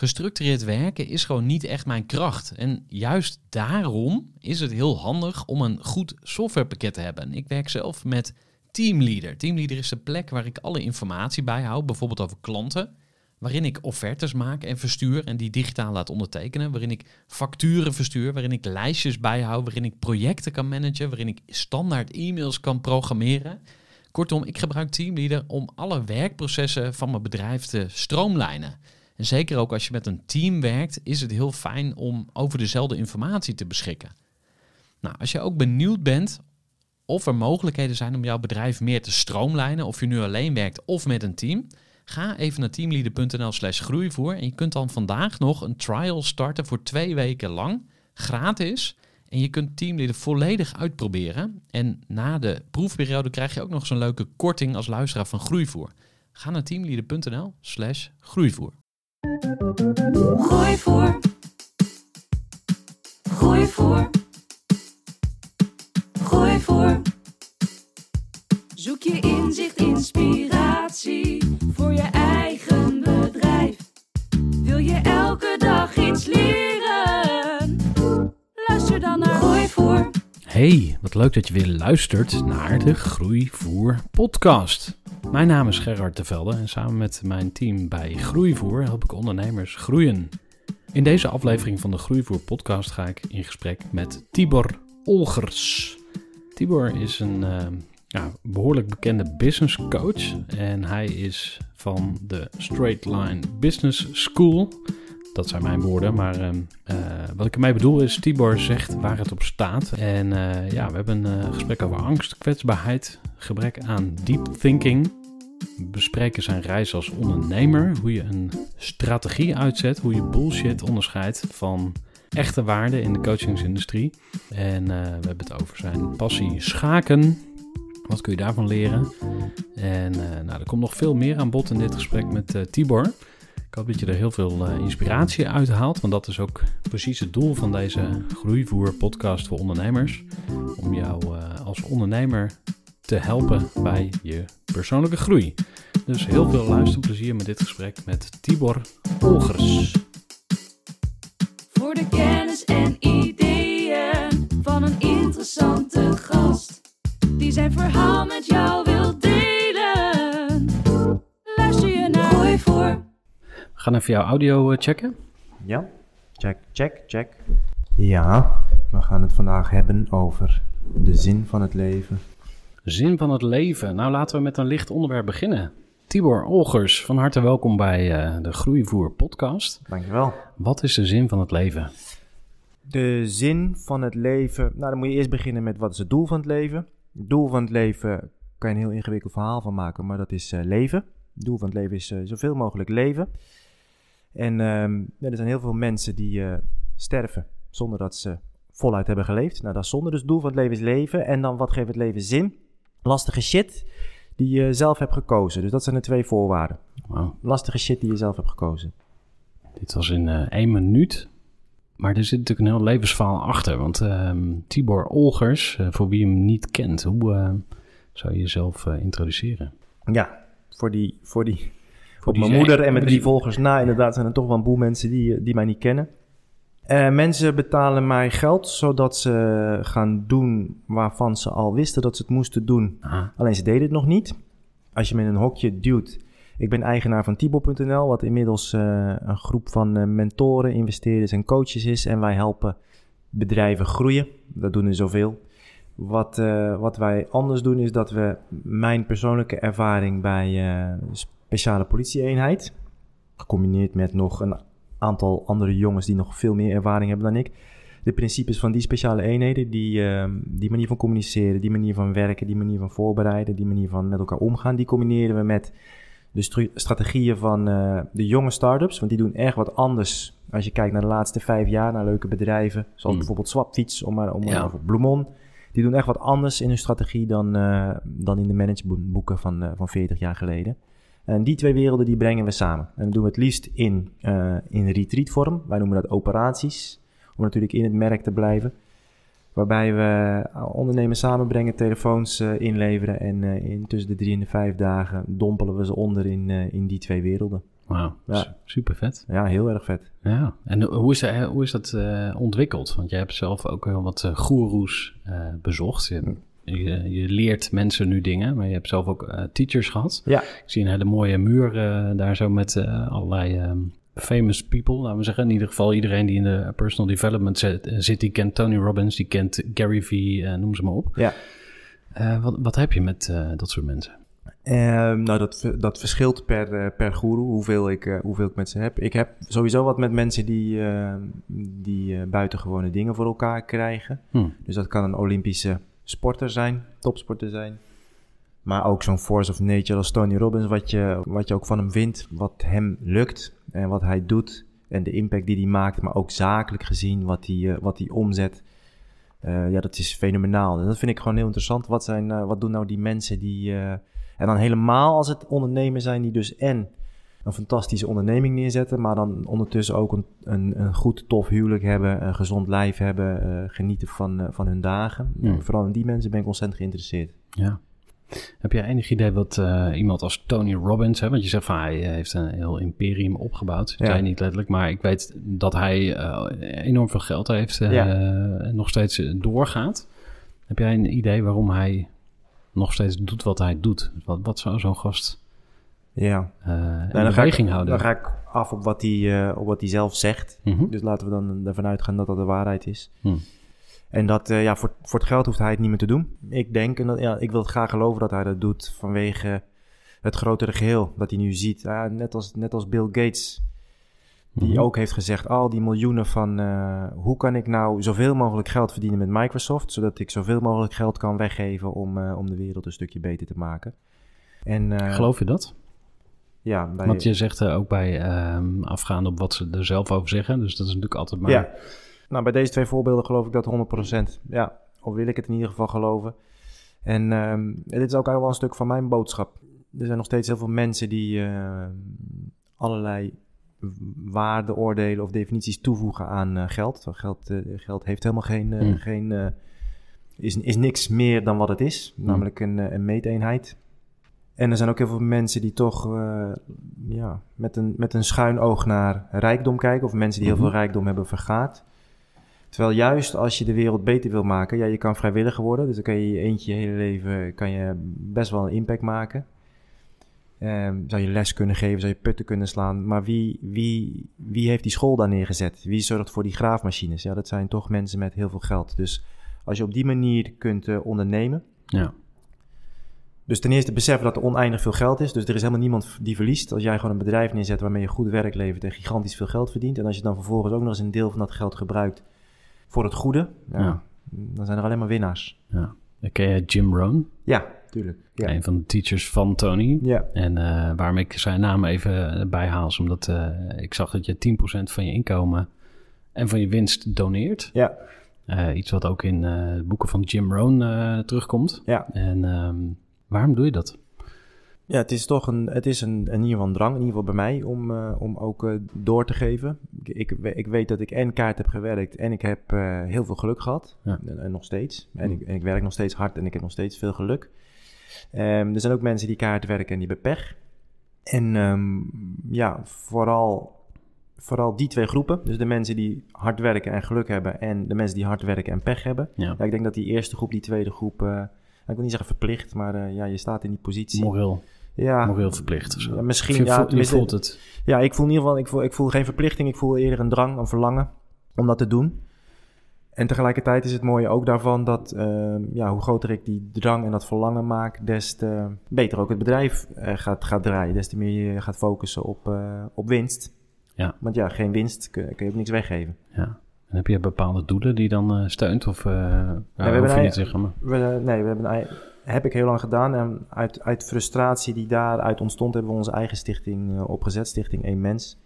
gestructureerd werken is gewoon niet echt mijn kracht. En juist daarom is het heel handig om een goed softwarepakket te hebben. Ik werk zelf met Teamleader. Teamleader is de plek waar ik alle informatie bijhoud, bijvoorbeeld over klanten, waarin ik offertes maak en verstuur en die digitaal laat ondertekenen, waarin ik facturen verstuur, waarin ik lijstjes bijhoud, waarin ik projecten kan managen, waarin ik standaard e-mails kan programmeren. Kortom, ik gebruik Teamleader om alle werkprocessen van mijn bedrijf te stroomlijnen. En zeker ook als je met een team werkt, is het heel fijn om over dezelfde informatie te beschikken. Nou, als je ook benieuwd bent of er mogelijkheden zijn om jouw bedrijf meer te stroomlijnen, of je nu alleen werkt of met een team, ga even naar teamleader.nl/slash groeivoer en je kunt dan vandaag nog een trial starten voor twee weken lang, gratis. En je kunt Teamleader volledig uitproberen. En na de proefperiode krijg je ook nog zo'n leuke korting als luisteraar van Groeivoer. Ga naar teamleader.nl slash groeivoer. Gooi voor. Gooi voor. Gooi voor. Zoek je inzicht, inspiratie voor je eigen bedrijf. Wil je elke Hey, wat leuk dat je weer luistert naar de Groeivoer podcast. Mijn naam is Gerard de Velde en samen met mijn team bij Groeivoer help ik ondernemers groeien. In deze aflevering van de Groeivoer podcast ga ik in gesprek met Tibor Olgers. Tibor is een eh, ja, behoorlijk bekende business coach en hij is van de Straight Line Business School. Dat zijn mijn woorden, maar ehm, eh, wat ik ermee bedoel is, Tibor zegt waar het op staat. En eh, ja, we hebben een eh, gesprek over angst, kwetsbaarheid, gebrek aan deep thinking. We bespreken zijn reis als ondernemer, hoe je een strategie uitzet, hoe je bullshit onderscheidt van echte waarde in de coachingsindustrie. En we hebben het over zijn passie schaken. Wat kun je daarvan leren? En nou, er komt nog veel meer aan bod in dit gesprek met Tibor. Ik hoop dat je er heel veel eh, inspiratie uit haalt, want dat is ook precies het doel van deze Groeivoer-podcast voor ondernemers. Om jou eh, als ondernemer te helpen bij je persoonlijke groei. Dus heel veel luisterplezier met dit gesprek met Tibor Olgers. Voor de kennis en ideeën van een interessante gast die zijn verhaal met jou wil gaan even jouw audio eh, checken. Ja, check, check, check. Ja, we gaan het vandaag hebben over de zin van het leven. Zin van het leven. Nou, laten we met een licht onderwerp beginnen. Tibor Olgers, van harte welkom bij eh, de Groeivoer podcast. Dankjewel. Wat is de zin van het leven? De zin van het leven, nou dan moet je eerst beginnen met wat is het doel van het leven. Het doel van het leven kan je een heel ingewikkeld verhaal van maken, maar dat is eh, leven. Het doel van het leven is zoveel mogelijk leven. En ehm, er zijn heel veel mensen die eh, sterven zonder dat ze voluit hebben geleefd. Nou, dat zonder Dus het doel van het leven is leven. En dan wat geeft het leven zin? Lastige shit die je zelf hebt gekozen. Dus dat zijn de twee voorwaarden. Wow. Lastige shit die je zelf hebt gekozen. Dit was in eh, één minuut. Maar er zit natuurlijk een heel levensvaal achter. Want ehm, Tibor Olgers, eh, voor wie hem niet kent, hoe zou je jezelf introduceren? Ja, voor die, voor die op mijn moeder en met drie volgers na. Inderdaad zijn er toch wel een boel mensen die, eh, die mij niet kennen. Eh, mensen betalen mij geld zodat ze gaan doen waarvan ze al wisten dat ze het moesten doen. Alleen ze deden het nog niet. Als je me in een hokje duwt. Ik ben eigenaar van Tibo.nl wat inmiddels eh, een groep van uh, mentoren, investeerders en coaches is. En wij helpen bedrijven groeien. Dat doen er zoveel. Wat, wat wij anders doen is dat we mijn persoonlijke ervaring bij speciale politieeenheid. Gecombineerd met nog een aantal andere jongens die nog veel meer ervaring hebben dan ik. De principes van die speciale eenheden, die, ehm, die manier van communiceren, die manier van werken, die manier van voorbereiden, die manier van met elkaar omgaan, die combineren we met de strategieën van eh, de jonge startups, Want die doen echt wat anders als je kijkt naar de laatste vijf jaar, naar leuke bedrijven. Zoals hmm. bijvoorbeeld Swapfiets om, om, of Bloemon. Die doen echt wat anders in hun strategie dan, eh, dan in de managementboeken van, eh, van 40 jaar geleden. En die twee werelden die brengen we samen. En dat doen we het liefst in, eh, in retreatvorm. Wij noemen dat operaties. Om natuurlijk in het merk te blijven. Waarbij we eh, ondernemers samenbrengen, telefoons eh, inleveren. En in tussen de drie en de vijf dagen dompelen we ze onder in, in die twee werelden. Wauw, super vet. Ja, heel erg vet. Ja, en hoe is dat, hoe is dat ontwikkeld? Want jij hebt zelf ook heel wat goeroes bezocht. in. Hm je, je, leert mensen nu dingen, maar je hebt zelf ook eh, teachers gehad. Ja. Ik zie een hele mooie muur eh, daar zo met eh, allerlei ehm, famous people, laten we zeggen. In ieder geval iedereen die in de personal development zit, zit die kent Tony Robbins, die kent Gary Vee, noem ze maar op. Ja. Wat, wat, heb je met dat soort mensen? Ehm, nou, dat, dat verschilt per, uh, per guru hoeveel ik, uh, hoeveel ik met ze heb. Ik heb sowieso wat met mensen die, ehm, die buitengewone dingen voor elkaar krijgen. Hmm. Dus dat kan een Olympische sporter zijn, topsporter zijn. Maar ook zo'n force of nature als Tony Robbins, wat je, wat je ook van hem vindt, wat hem lukt en wat hij doet en de impact die hij maakt, maar ook zakelijk gezien wat hij, eh, wat hij omzet. Eh, ja, dat is fenomenaal. En dat vind ik gewoon heel interessant. Wat, zijn, eh, wat doen nou die mensen die. en dan helemaal als het ondernemen zijn die dus en een fantastische onderneming neerzetten, maar dan ondertussen ook een, een, een goed, tof huwelijk hebben, een gezond lijf hebben, eh, genieten van, eh, van hun dagen. Eh, vooral in die mensen ben ik ontzettend geïnteresseerd. Ja. Heb jij enig idee wat iemand als Tony Robbins, hè, want je zegt van hij heeft een heel imperium opgebouwd, ja. niet letterlijk, maar ik weet dat hij enorm veel geld heeft en nog steeds doorgaat. Heb jij een idee waarom hij nog steeds doet wat hij doet? Wat, wat zou zo'n gast ja. Eh, nou, en dan ga ik, houden. Dan ga ik af op wat hij, eh, op wat hij zelf zegt. Mhm. Dus laten we dan eh, ervan uitgaan dat dat de waarheid is. Mhm. En dat, ja, voor, voor het geld hoeft hij het niet meer te doen. Ik denk, en ja, ik wil het graag geloven dat hij dat doet vanwege het grotere geheel. Dat hij nu ziet, net, als, net als Bill Gates, die mhm. ook heeft gezegd, al die miljoenen van hoe kan ik nou zoveel mogelijk geld verdienen met Microsoft, zodat ik zoveel mogelijk geld kan weggeven om, om de wereld een stukje beter te maken. En, Geloof je dat? Ja, bij... Want je zegt eh, ook bij ehm, afgaande op wat ze er zelf over zeggen. Dus dat is natuurlijk altijd maar... Ja. Nou, bij deze twee voorbeelden geloof ik dat 100%. Ja, of wil ik het in ieder geval geloven. En dit ehm, is ook eigenlijk wel een stuk van mijn boodschap. Er zijn nog steeds heel veel mensen die uh, allerlei waardeoordelen of definities toevoegen aan eh, geld. Geld, eh, geld heeft helemaal geen... Hmm. geen is, is niks meer dan wat het is, hmm. namelijk een, een meeteenheid. En er zijn ook heel veel mensen die toch eh, ja, met, een, met een schuin oog naar rijkdom kijken. Of mensen die heel mhm. veel rijkdom hebben vergaat. Terwijl juist als je de wereld beter wil maken, ja, je kan vrijwilliger worden. Dus dan kan je eentje je hele leven kan je best wel een impact maken. Um, zou je les kunnen geven, zou je putten kunnen slaan. Maar wie, wie, wie heeft die school daar neergezet? Wie zorgt voor die graafmachines? Ja, dat zijn toch mensen met heel veel geld. Dus als je op die manier kunt eh, ondernemen, ja. Dus ten eerste beseffen dat er oneindig veel geld is. Dus er is helemaal niemand die verliest. Als jij gewoon een bedrijf neerzet waarmee je goed werk levert en gigantisch veel geld verdient. En als je dan vervolgens ook nog eens een deel van dat geld gebruikt voor het goede. Ja, Dan zijn er alleen maar winnaars. Ja. Ken je Jim Rohn? Ja, tuurlijk. Ja. Een van de teachers van Tony. Ja. En uh, waarom ik zijn naam even eh, bijhaal is omdat eh, ik zag dat je 10% van je inkomen en van je winst doneert. Ja. iets wat ook in boeken van Jim Rohn terugkomt. Ja. En... Ehm, Waarom doe je dat? Ja, het is toch een, het is een, een, een drang, in ieder geval bij mij, om, eh, om ook eh, door te geven. Ik, ik, weet dat ik en kaart heb gewerkt en ik heb eh, heel veel geluk gehad. Ja. En, nog steeds. En, mm. ik, en, ik, werk nog steeds hard en ik heb nog steeds veel geluk. Ehm, er zijn ook mensen die kaart werken en die hebben pech. En ehm, ja, vooral, vooral die twee groepen. Dus de mensen die hard werken en geluk hebben en de mensen die hard werken en pech hebben. Ja. ik denk dat die eerste groep, die tweede groep ik wil niet zeggen verplicht, maar eh, ja, je staat in die positie. Moreel. Ja. Moreel verplicht Ja, misschien, je Voelt, het. Ja, ik voel in ieder geval, ik voel, ik voel geen verplichting. Ik voel eerder een drang, een verlangen om dat te doen. En tegelijkertijd is het mooie ook daarvan dat ehm, ja, hoe groter ik die drang en dat verlangen maak, des te beter ook het bedrijf eh, gaat, gaat draaien. Des te meer je gaat focussen op, eh, op winst. Ja. Want ja, geen winst kun, kun je ook niks weggeven. Ja. En heb je bepaalde doelen die dan eh, steunt? Of uh, ja, we hebben Maar... Eh, nee, we hebben heb ik heel lang gedaan. En uit, uit frustratie die daaruit ontstond, hebben we onze eigen stichting opgezet. Stichting één Mens.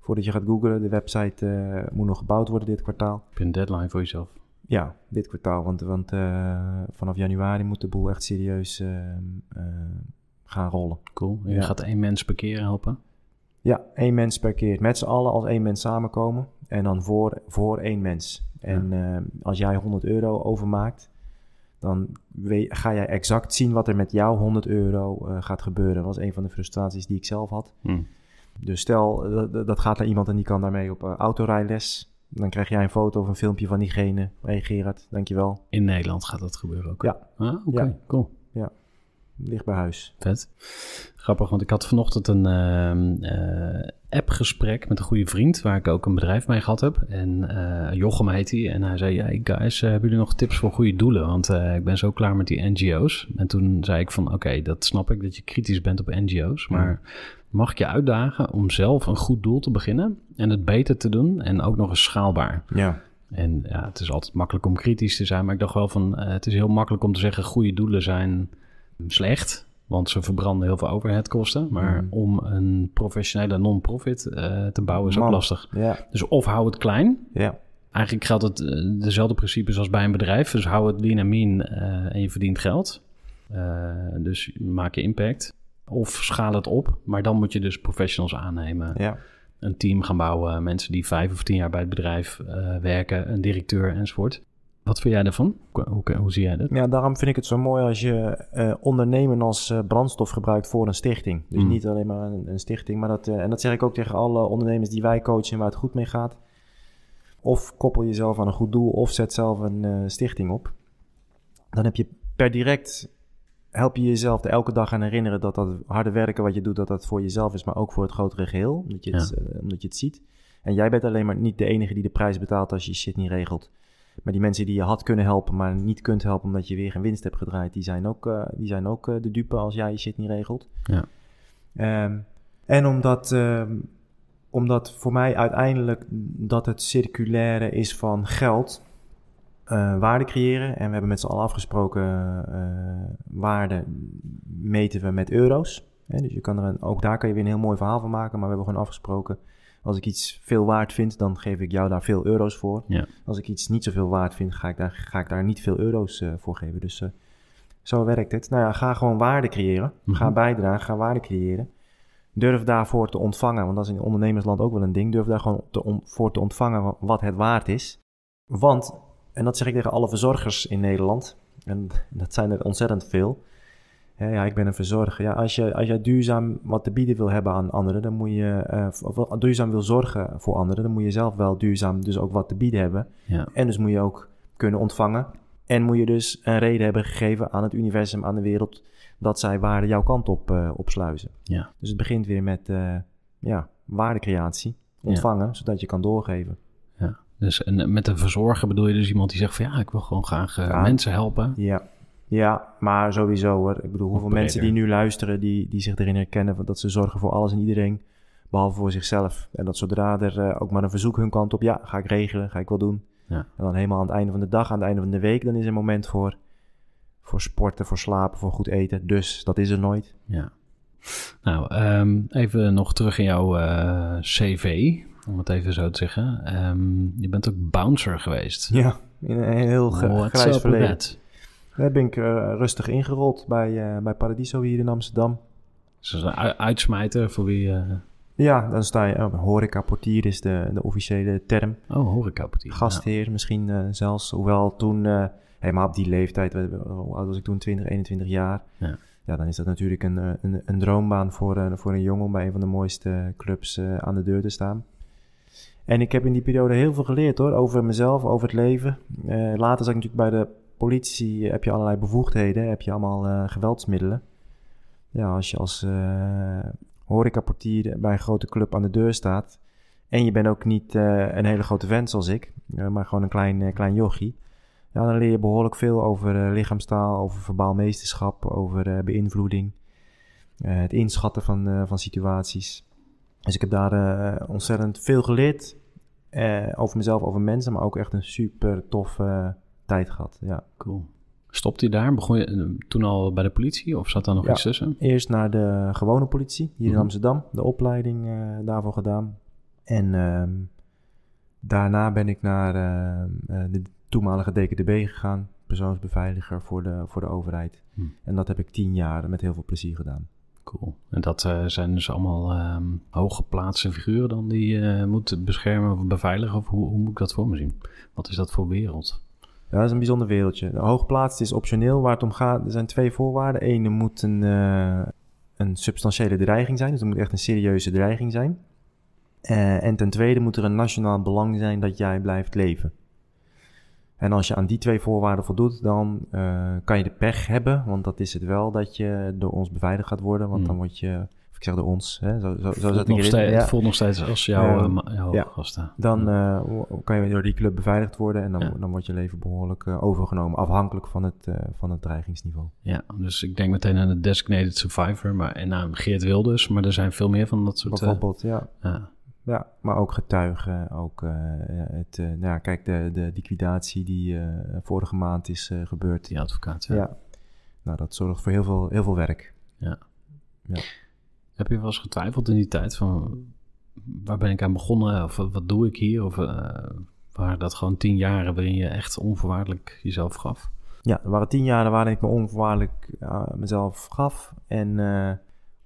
Voordat je gaat googlen, de website moet nog gebouwd worden dit kwartaal. Heb je een deadline voor jezelf? Ja, dit kwartaal. Want, want vanaf januari moet de boel echt serieus gaan rollen. Cool. En je gaat één mens per keer helpen? Ja, één mens per keer. Met z'n allen als één mens samenkomen. En dan voor, voor één mens. En ehm, als jij 100 euro overmaakt, dan ga jij exact zien wat er met jouw 100 euro eh, gaat gebeuren. Dat was een van de frustraties die ik zelf had. Hm. Dus stel, eh, dat, gaat naar iemand en die kan daarmee op eh, autorijles. Dan krijg jij een foto of een filmpje van diegene. Hé hey dankjewel. In Nederland gaat dat gebeuren ook? Ja. Ah, oké, ja. cool. Ja, ligt bij huis. Vet. Grappig, want ik had vanochtend een, ehm, appgesprek met een goede vriend, waar ik ook een bedrijf mee gehad heb. En eh, Jochem heet hij. En hij zei, hey guys, eh, hebben jullie nog tips voor goede doelen? Want eh, ik ben zo klaar met die NGO's. En toen zei ik van, oké, dat snap ik, dat je kritisch bent op NGO's. Mm. Maar mag ik je uitdagen om zelf een goed doel te beginnen en het beter te doen en ook nog eens schaalbaar? Ja. En ja, het is altijd makkelijk om kritisch te zijn, maar ik dacht wel van, het is heel makkelijk om te zeggen, goede doelen zijn slecht. Want ze verbranden heel veel overheadkosten. Maar mhm. om een professionele non-profit eh, te bouwen is ook lastig. Dus of hou het klein. Eigenlijk geldt het eh, dezelfde principes als bij een bedrijf. Dus hou het lean en mean eh, en je verdient geld. dus maak je impact. Of schaal het op. Maar dan moet je dus professionals aannemen. Een team gaan bouwen. Mensen die vijf of tien jaar bij het bedrijf werken. Een directeur enzovoort. Wat vind jij daarvan? Hoe, hoe, zie jij dat? Ja, daarom vind ik het zo mooi als je eh, ondernemen als eh, brandstof gebruikt voor een stichting. Dus hmm. niet alleen maar een, een stichting, maar dat, eh, en dat zeg ik ook tegen alle ondernemers die wij coachen waar het goed mee gaat. Of koppel jezelf aan een goed doel of zet zelf een stichting op. Dan heb je per direct, help je jezelf elke dag aan herinneren dat dat harde werken wat je doet, dat dat voor jezelf is, maar ook voor het grotere geheel, omdat je, het, omdat je het ziet. En jij bent alleen maar niet de enige die de prijs betaalt als je shit niet regelt. Maar die mensen die je had kunnen helpen, maar niet kunt helpen omdat je weer geen winst hebt gedraaid, die zijn ook, eh, die zijn ook eh, de dupe als jij je shit niet regelt. Ja. Ehm, en omdat, ehm, omdat voor mij uiteindelijk dat het circulaire is van geld, eh, waarde creëren. En we hebben met z'n allen afgesproken waarde meten we met euro's. Hè? Dus je kan er een, ook daar kan je weer een heel mooi verhaal van maken, maar we hebben gewoon afgesproken als ik iets veel waard vind, dan geef ik jou daar veel euro's voor. Ja. Als ik iets niet zoveel waard vind, ga ik daar, ga ik daar niet veel euro's eh, voor geven. Dus eh, zo werkt het. Nou ja, ga gewoon waarde creëren. Ga mhm. bijdragen, ga waarde creëren. Durf daarvoor te ontvangen, want dat is in ondernemersland ook wel een ding. Durf daar gewoon voor te ontvangen wat het waard is. Want, en dat zeg ik tegen alle verzorgers in Nederland, en dat zijn er ontzettend veel ja, ik ben een verzorger. Ja, als, je, als je duurzaam wat te bieden wil hebben aan anderen, dan moet je uh, duurzaam wil zorgen voor anderen, dan moet je zelf wel duurzaam dus ook wat te bieden hebben. Ja. En dus moet je ook kunnen ontvangen. En moet je dus een reden hebben gegeven aan het universum, aan de wereld, dat zij waarde jouw kant op uh, opsluizen. Ja. Dus het begint weer met eh, ja, waardecreatie, ontvangen, zodat je kan doorgeven. Ja. Dus en met een verzorger bedoel je dus iemand die zegt van ja, ik wil gewoon graag mensen helpen. Ja. Ja, maar sowieso hoor. Ik bedoel, hoeveel mensen die nu luisteren, die, die zich erin herkennen, dat ze zorgen voor alles en iedereen, behalve voor zichzelf. En dat zodra er eh, ook maar een verzoek hun kant op, ja, ga ik regelen, ga ik wel doen. Ja. En dan helemaal aan het einde van de dag, aan het einde van de week, dan is er een moment voor, voor sporten, voor slapen, voor goed eten. Dus dat is er nooit. Ja. Nou, ehm, even nog terug in jouw eh, cv, om het even zo te zeggen. Ehm, je bent ook bouncer geweest. Ja, in een heel grijs verleden. Daar ben ik eh, rustig ingerold bij, eh, bij Paradiso hier in Amsterdam. Dus dat een uitsmijter voor wie... Eh, ja, dan sta je... Oh, horecaportier is de, de officiële term. Oh, horecaportier. Gastheer misschien zelfs. Hoewel toen, helemaal op die leeftijd, hoe oud was ik toen? 20, 21 jaar. Ja. ja dan is dat natuurlijk een, een, een droombaan voor, voor een jongen om bij een van de mooiste clubs aan de deur te staan. En ik heb in die periode heel veel geleerd hoor, over mezelf, over het leven. later zat ik natuurlijk bij de politie heb je allerlei bevoegdheden, heb je allemaal eh, geweldsmiddelen. Ja, als je als eh, horecaportier bij een grote club aan de deur staat. En je bent ook niet eh, een hele grote vent zoals ik, maar gewoon een klein, klein jochie. Ja, dan leer je behoorlijk veel over lichaamstaal, over verbaal meesterschap, over beïnvloeding. het inschatten van, van situaties. Dus ik heb daar ontzettend veel geleerd. over mezelf, over mensen, maar ook echt een super tof tijd gehad. Ja. Cool. Stopte je daar? Begon je eh, toen al bij de politie of zat daar nog iets tussen? Eerst naar de gewone politie hier in mhm. Amsterdam, de opleiding uh, daarvoor gedaan. En ehm, daarna ben ik naar ehm, eh, de toenmalige DKDB gegaan, persoonsbeveiliger voor de, voor de overheid. Hm. En dat heb ik tien jaar met heel veel plezier gedaan. Cool. En dat zijn dus allemaal um, hooggeplaatste figuren dan die je moet beschermen of beveiligen? Of hoe, hoe moet ik dat voor me zien? Wat is dat voor wereld? dat is een bijzonder wereldje. Hoogplaatst is optioneel. Waar het om gaat, er zijn twee voorwaarden. Eén, er moet een, eh, een substantiële dreiging zijn. Dus er moet echt een serieuze dreiging zijn. Eh, en ten tweede moet er een nationaal belang zijn dat jij blijft leven. En als je aan die twee voorwaarden voldoet, dan eh, kan je de pech hebben. Want dat is het wel dat je door ons beveiligd gaat worden. Want hmm. dan word je zeg de ons, hè, zo, zo, zo Steeds, ja. Het voelt nog steeds als jouw, ja. Eh, gasten. Dan eh, kan je door die club beveiligd worden en dan, dan wordt je leven behoorlijk eh, overgenomen, afhankelijk van het, van het dreigingsniveau. Ja, dus ik denk meteen aan de Designated Survivor maar, en aan Geert Wilders, maar er zijn veel meer van dat soort... Bijvoorbeeld, ja. Ja, maar ook getuigen, ook het, uh, nou ja, kijk, de, de liquidatie die vorige maand is gebeurd. Die advocaat, ja. ja. Nou, dat zorgt voor heel veel, heel veel werk. Ja. ja. Heb je wel eens getwijfeld in die tijd van waar ben ik aan begonnen of wat doe ik hier? Of eh, waren dat gewoon tien jaren waarin je echt onvoorwaardelijk jezelf gaf? Ja, er waren tien jaren waarin ik me onvoorwaardelijk eh, mezelf gaf. En eh,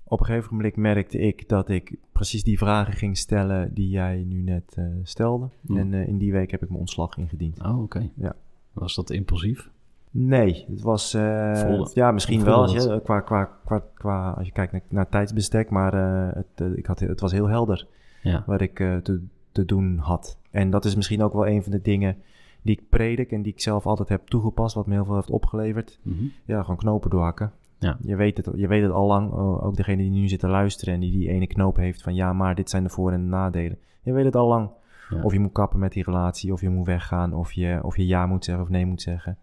op een gegeven moment merkte ik dat ik precies die vragen ging stellen die jij nu net stelde. En in die week heb ik mijn ontslag ingediend. Oh, oké. Ja. Was dat impulsief? Nee, het was. Eh, ja, misschien wel als je, qua, qua, qua, qua, als je kijkt naar, tijdsbestek, maar eh, het, eh, ik had, het was heel helder ja. wat ik te, te doen had. En dat is misschien ook wel een van de dingen die ik predik en die ik zelf altijd heb toegepast, wat me heel veel heeft opgeleverd. Mhm. Ja, gewoon knopen doorhakken. Ja. Je, weet het, je weet het al lang, ook degene die nu zit te luisteren en die die ene knoop heeft van ja, maar dit zijn de voor- en nadelen. Je weet het al lang. Of je moet kappen met die relatie, of je moet weggaan, of je, of je ja moet zeggen of nee moet zeggen.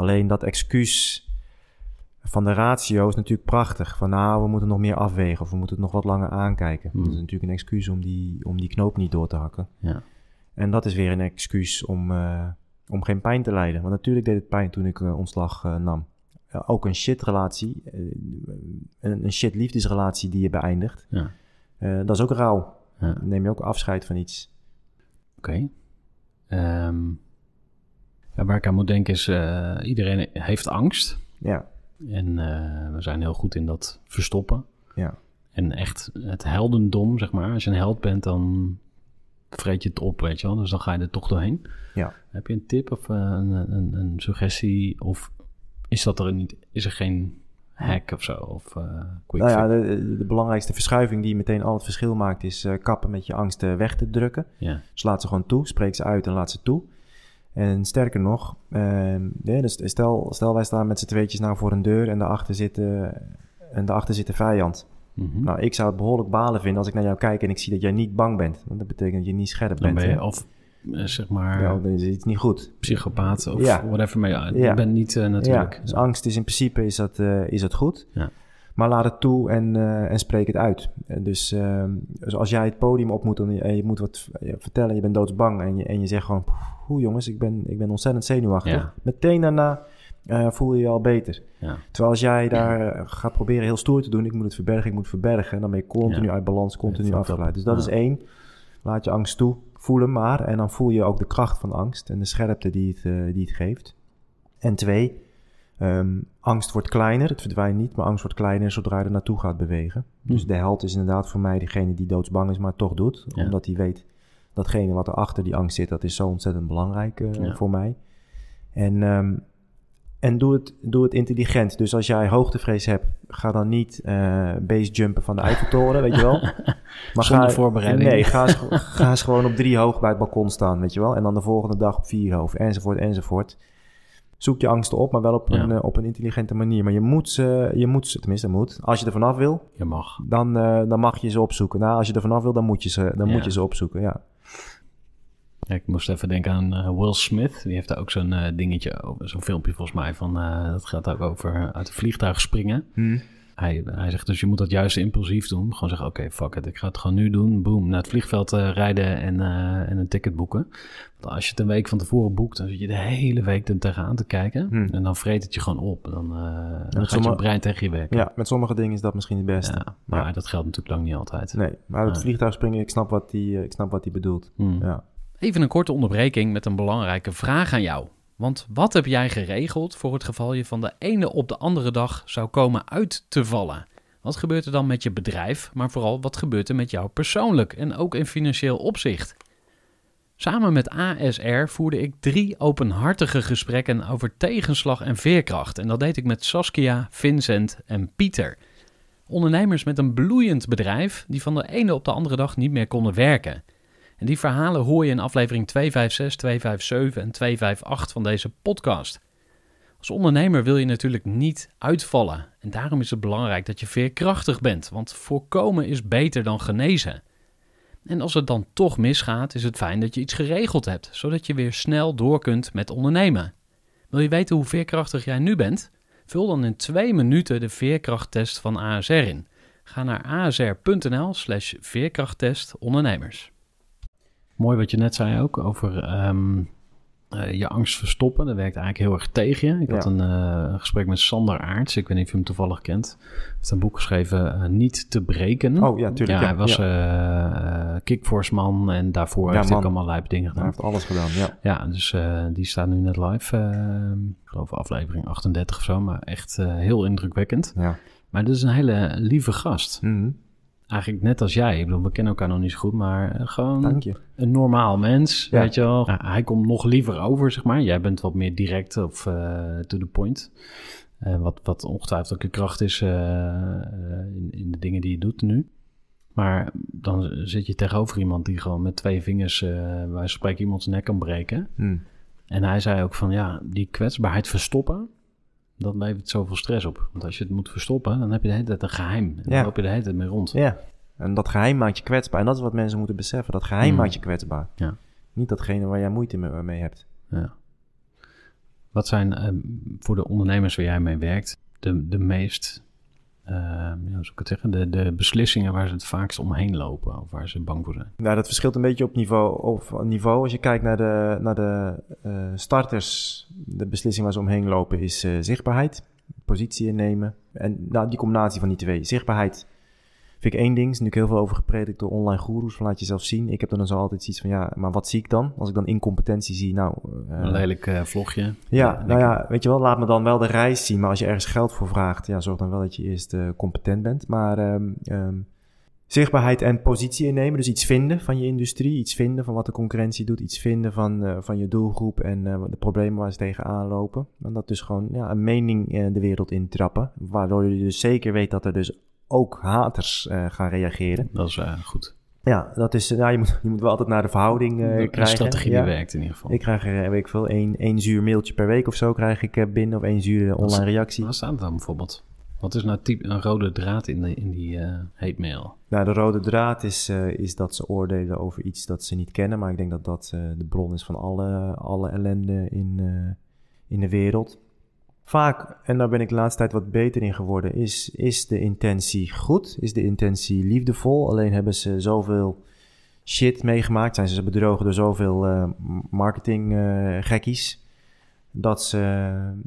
Alleen dat excuus van de ratio is natuurlijk prachtig. Van nou, we moeten nog meer afwegen of we moeten het nog wat langer aankijken. Hmm. Dat is natuurlijk een excuus om die, om die knoop niet door te hakken. Ja. En dat is weer een excuus om, eh, om geen pijn te lijden. Want natuurlijk deed het pijn toen ik eh, ontslag eh, nam. ook een shitrelatie, een, een shit liefdesrelatie die je beëindigt. Ja. dat is ook rauw. Ja. neem je ook afscheid van iets. Oké. Ehm, waar ik aan moet denken is, eh, iedereen heeft angst. Ja. En eh, we zijn heel goed in dat verstoppen. Ja. En echt het heldendom, zeg maar. Als je een held bent, dan vreet je het op, weet je wel. Dus dan ga je er toch doorheen. Ja. Heb je een tip of eh, een, een, een suggestie? Of is, dat er niet, is er geen hack of zo? Of, uh, quick nou ja, de, belangrijkste verschuiving die meteen al het verschil maakt... is kappen met je angsten weg te drukken. Ja. Dus laat ze gewoon toe, spreek ze uit en laat ze toe. En sterker nog, ehm, dus stel, stel wij staan met z'n tweetjes nou voor een deur en daarachter zit, en daarachter zit de vijand. Mhm. Nou, ik zou het behoorlijk balen vinden als ik naar jou kijk en ik zie dat jij niet bang bent. Want dat betekent dat je niet scherp bent. of eh, zeg maar. Ja, dan is iets niet goed. Psychopaat of whatever. Maar ja, ben niet eh, natuurlijk. Dus angst is in principe is dat, eh, is dat goed. Maar laat het toe en, en spreek het uit. Dus, ehm, dus, als jij het podium op moet en je, moet wat vertellen, je bent doodsbang en je, en je zegt gewoon hoe jongens, ik ben, ik ben ontzettend zenuwachtig. Meteen daarna eh, voel je je al beter. Terwijl als jij daar eh, gaat proberen heel stoer te doen, ik moet het verbergen, ik moet het verbergen. En dan ben je continu uit balans, continu afgeleid. Dus dat is één. Laat je angst toe, voel hem maar. En dan voel je ook de kracht van angst en de scherpte die het, eh, die het geeft. En twee, ehm, angst wordt kleiner, het verdwijnt niet, maar angst wordt kleiner zodra je er naartoe gaat bewegen. Hm. Dus de held is inderdaad voor mij degene die doodsbang is, maar toch doet. Omdat hij weet, datgene wat er achter die angst zit, dat is zo ontzettend belangrijk eh, voor mij. En, ehm, en doe, het, doe het intelligent. Dus als jij hoogtevrees hebt, ga dan niet uh, base jumpen van de Eiffeltoren, weet je wel. Maar Zonder ga, voorbereiding. Nee, ga eens, ga gewoon op drie hoog bij het balkon staan, weet je wel. En dan de volgende dag op vier hoog, enzovoort, enzovoort zoek je angsten op, maar wel op, een, eh, op een intelligente manier. Maar je moet ze, je moet ze, tenminste moet, als je er vanaf wil. Je mag. Dan, dan mag je ze opzoeken. Nou, als je er vanaf wil, dan moet je ze, dan moet je ze opzoeken, ja ik moest even denken aan eh, Will Smith. Die heeft daar ook zo'n eh, dingetje over. Zo'n filmpje volgens mij van... Eh, dat gaat ook over uit het vliegtuig springen. Hmm. Hij, hij, zegt dus je moet dat juist impulsief doen. Gewoon zeggen, oké, fuck it, ik ga het gewoon nu doen. Boom, naar het vliegveld rijden en, en een ticket boeken. Want als je het een week van tevoren boekt, dan zit je de hele week er tegenaan te kijken. Hmm. En dan vreet het je gewoon op. Dan, gaat je brein tegen je werken. Ja, met sommige dingen is dat misschien het beste. Ja, maar dat geldt natuurlijk lang niet altijd. Nee, maar het vliegtuig springen, ik snap wat hij bedoelt. Hmm. Ja. Even een korte onderbreking met een belangrijke vraag aan jou. Want wat heb jij geregeld voor het geval je van de ene op de andere dag zou komen uit te vallen? Wat gebeurt er dan met je bedrijf, maar vooral wat gebeurt er met jou persoonlijk en ook in financieel opzicht? Samen met ASR voerde ik drie openhartige gesprekken over tegenslag en veerkracht. En dat deed ik met Saskia, Vincent en Pieter. Ondernemers met een bloeiend bedrijf die van de ene op de andere dag niet meer konden werken. En die verhalen hoor je in aflevering 256, 257 en 258 van deze podcast. Als ondernemer wil je natuurlijk niet uitvallen. En daarom is het belangrijk dat je veerkrachtig bent, want voorkomen is beter dan genezen. En als het dan toch misgaat, is het fijn dat je iets geregeld hebt, zodat je weer snel door kunt met ondernemen. Wil je weten hoe veerkrachtig jij nu bent? Vul dan in twee minuten de veerkrachttest van ASR in. Ga naar asr.nl slash veerkrachttestondernemers. Mooi wat je net zei ook over ehm, eh, je angst verstoppen. Dat werkt eigenlijk heel erg tegen je. Ik had een eh, gesprek met Sander Aarts. Ik weet niet of je hem toevallig kent. Hij heeft een boek geschreven, eh, Niet te breken. Oh ja, tuurlijk. Ja, hij was ja. kickforce-man en daarvoor heeft hij ook allemaal lijp dingen gedaan. Hij heeft alles gedaan, ja. Ja, dus die staat nu net live. Ehm, ik geloof aflevering 38 of zo, maar echt heel indrukwekkend. Ja. Maar dit is een hele lieve gast. Mm eigenlijk net als jij. Ik bedoel, we kennen elkaar nog niet zo goed, maar eh, gewoon een normaal mens. Weet je wel. Hij komt nog liever over, zeg maar. Jij bent wat meer direct of eh, to the point. Eh, wat, wat ongetwijfeld ook je kracht is in, in, de dingen die je doet nu. Maar dan zit je tegenover iemand die gewoon met twee vingers, wij spreken, iemands nek kan breken. Hmm. En hij zei ook van ja, die kwetsbaarheid verstoppen dat levert zoveel stress op. Want als je het moet verstoppen, dan heb je de hele tijd een geheim. En dan loop je de hele tijd mee rond. Ja, en dat geheim maakt je kwetsbaar. En dat is wat mensen moeten beseffen. Dat geheim hmm. maakt je kwetsbaar. Ja. Niet datgene waar jij moeite mee hebt. Ja. Wat zijn ehm, voor de ondernemers waar jij mee werkt de, de meest Ehm, ja, hoe ik zeggen, de, de beslissingen waar ze het vaakst omheen lopen of waar ze bang voor zijn? Nou, dat verschilt een beetje op niveau. Of niveau als je kijkt naar de, naar de eh, starters, de beslissing waar ze omheen lopen is eh, zichtbaarheid, positie innemen. En nou, die combinatie van die twee, zichtbaarheid Vind ik één ding, is nu heel veel over gepredikt door online goeroes, van laat jezelf zien. Ik heb dan zo dus altijd iets van, ja, maar wat zie ik dan? Als ik dan incompetentie zie, nou... Eh, een lelijk eh, vlogje. Ja, nou ja, weet je wel, laat me dan wel de reis zien. Maar als je ergens geld voor vraagt, ja, zorg dan wel dat je eerst eh, competent bent. Maar... Ehm, ehm, zichtbaarheid en positie innemen. Dus iets vinden van je industrie, iets vinden van wat de concurrentie doet, iets vinden van, van je doelgroep en de problemen waar ze tegenaan lopen. En dat dus gewoon ja, een mening uh, de wereld intrappen. Waardoor je dus zeker weet dat er dus ook haters eh, gaan reageren. Dat is eh, goed. Ja, dat is, nou, je, moet, je moet wel altijd naar de verhouding uh, krijgen. strategie die werkt in ieder geval. Ik krijg er, weet ik veel, één, één zuur mailtje per week of zo krijg ik binnen. Of één zuur online reactie. Waar staat het dan bijvoorbeeld? Wat is nou type, een rode draad in, de, in die hate mail? Nou, de rode draad is, is dat ze oordelen over iets dat ze niet kennen. Maar ik denk dat dat de bron is van alle, alle ellende in, in de wereld vaak, en daar ben ik de laatste tijd wat beter in geworden, is, is de intentie goed? Is de intentie liefdevol? Alleen hebben ze zoveel shit meegemaakt, zijn ze bedrogen door zoveel uh, Dat ze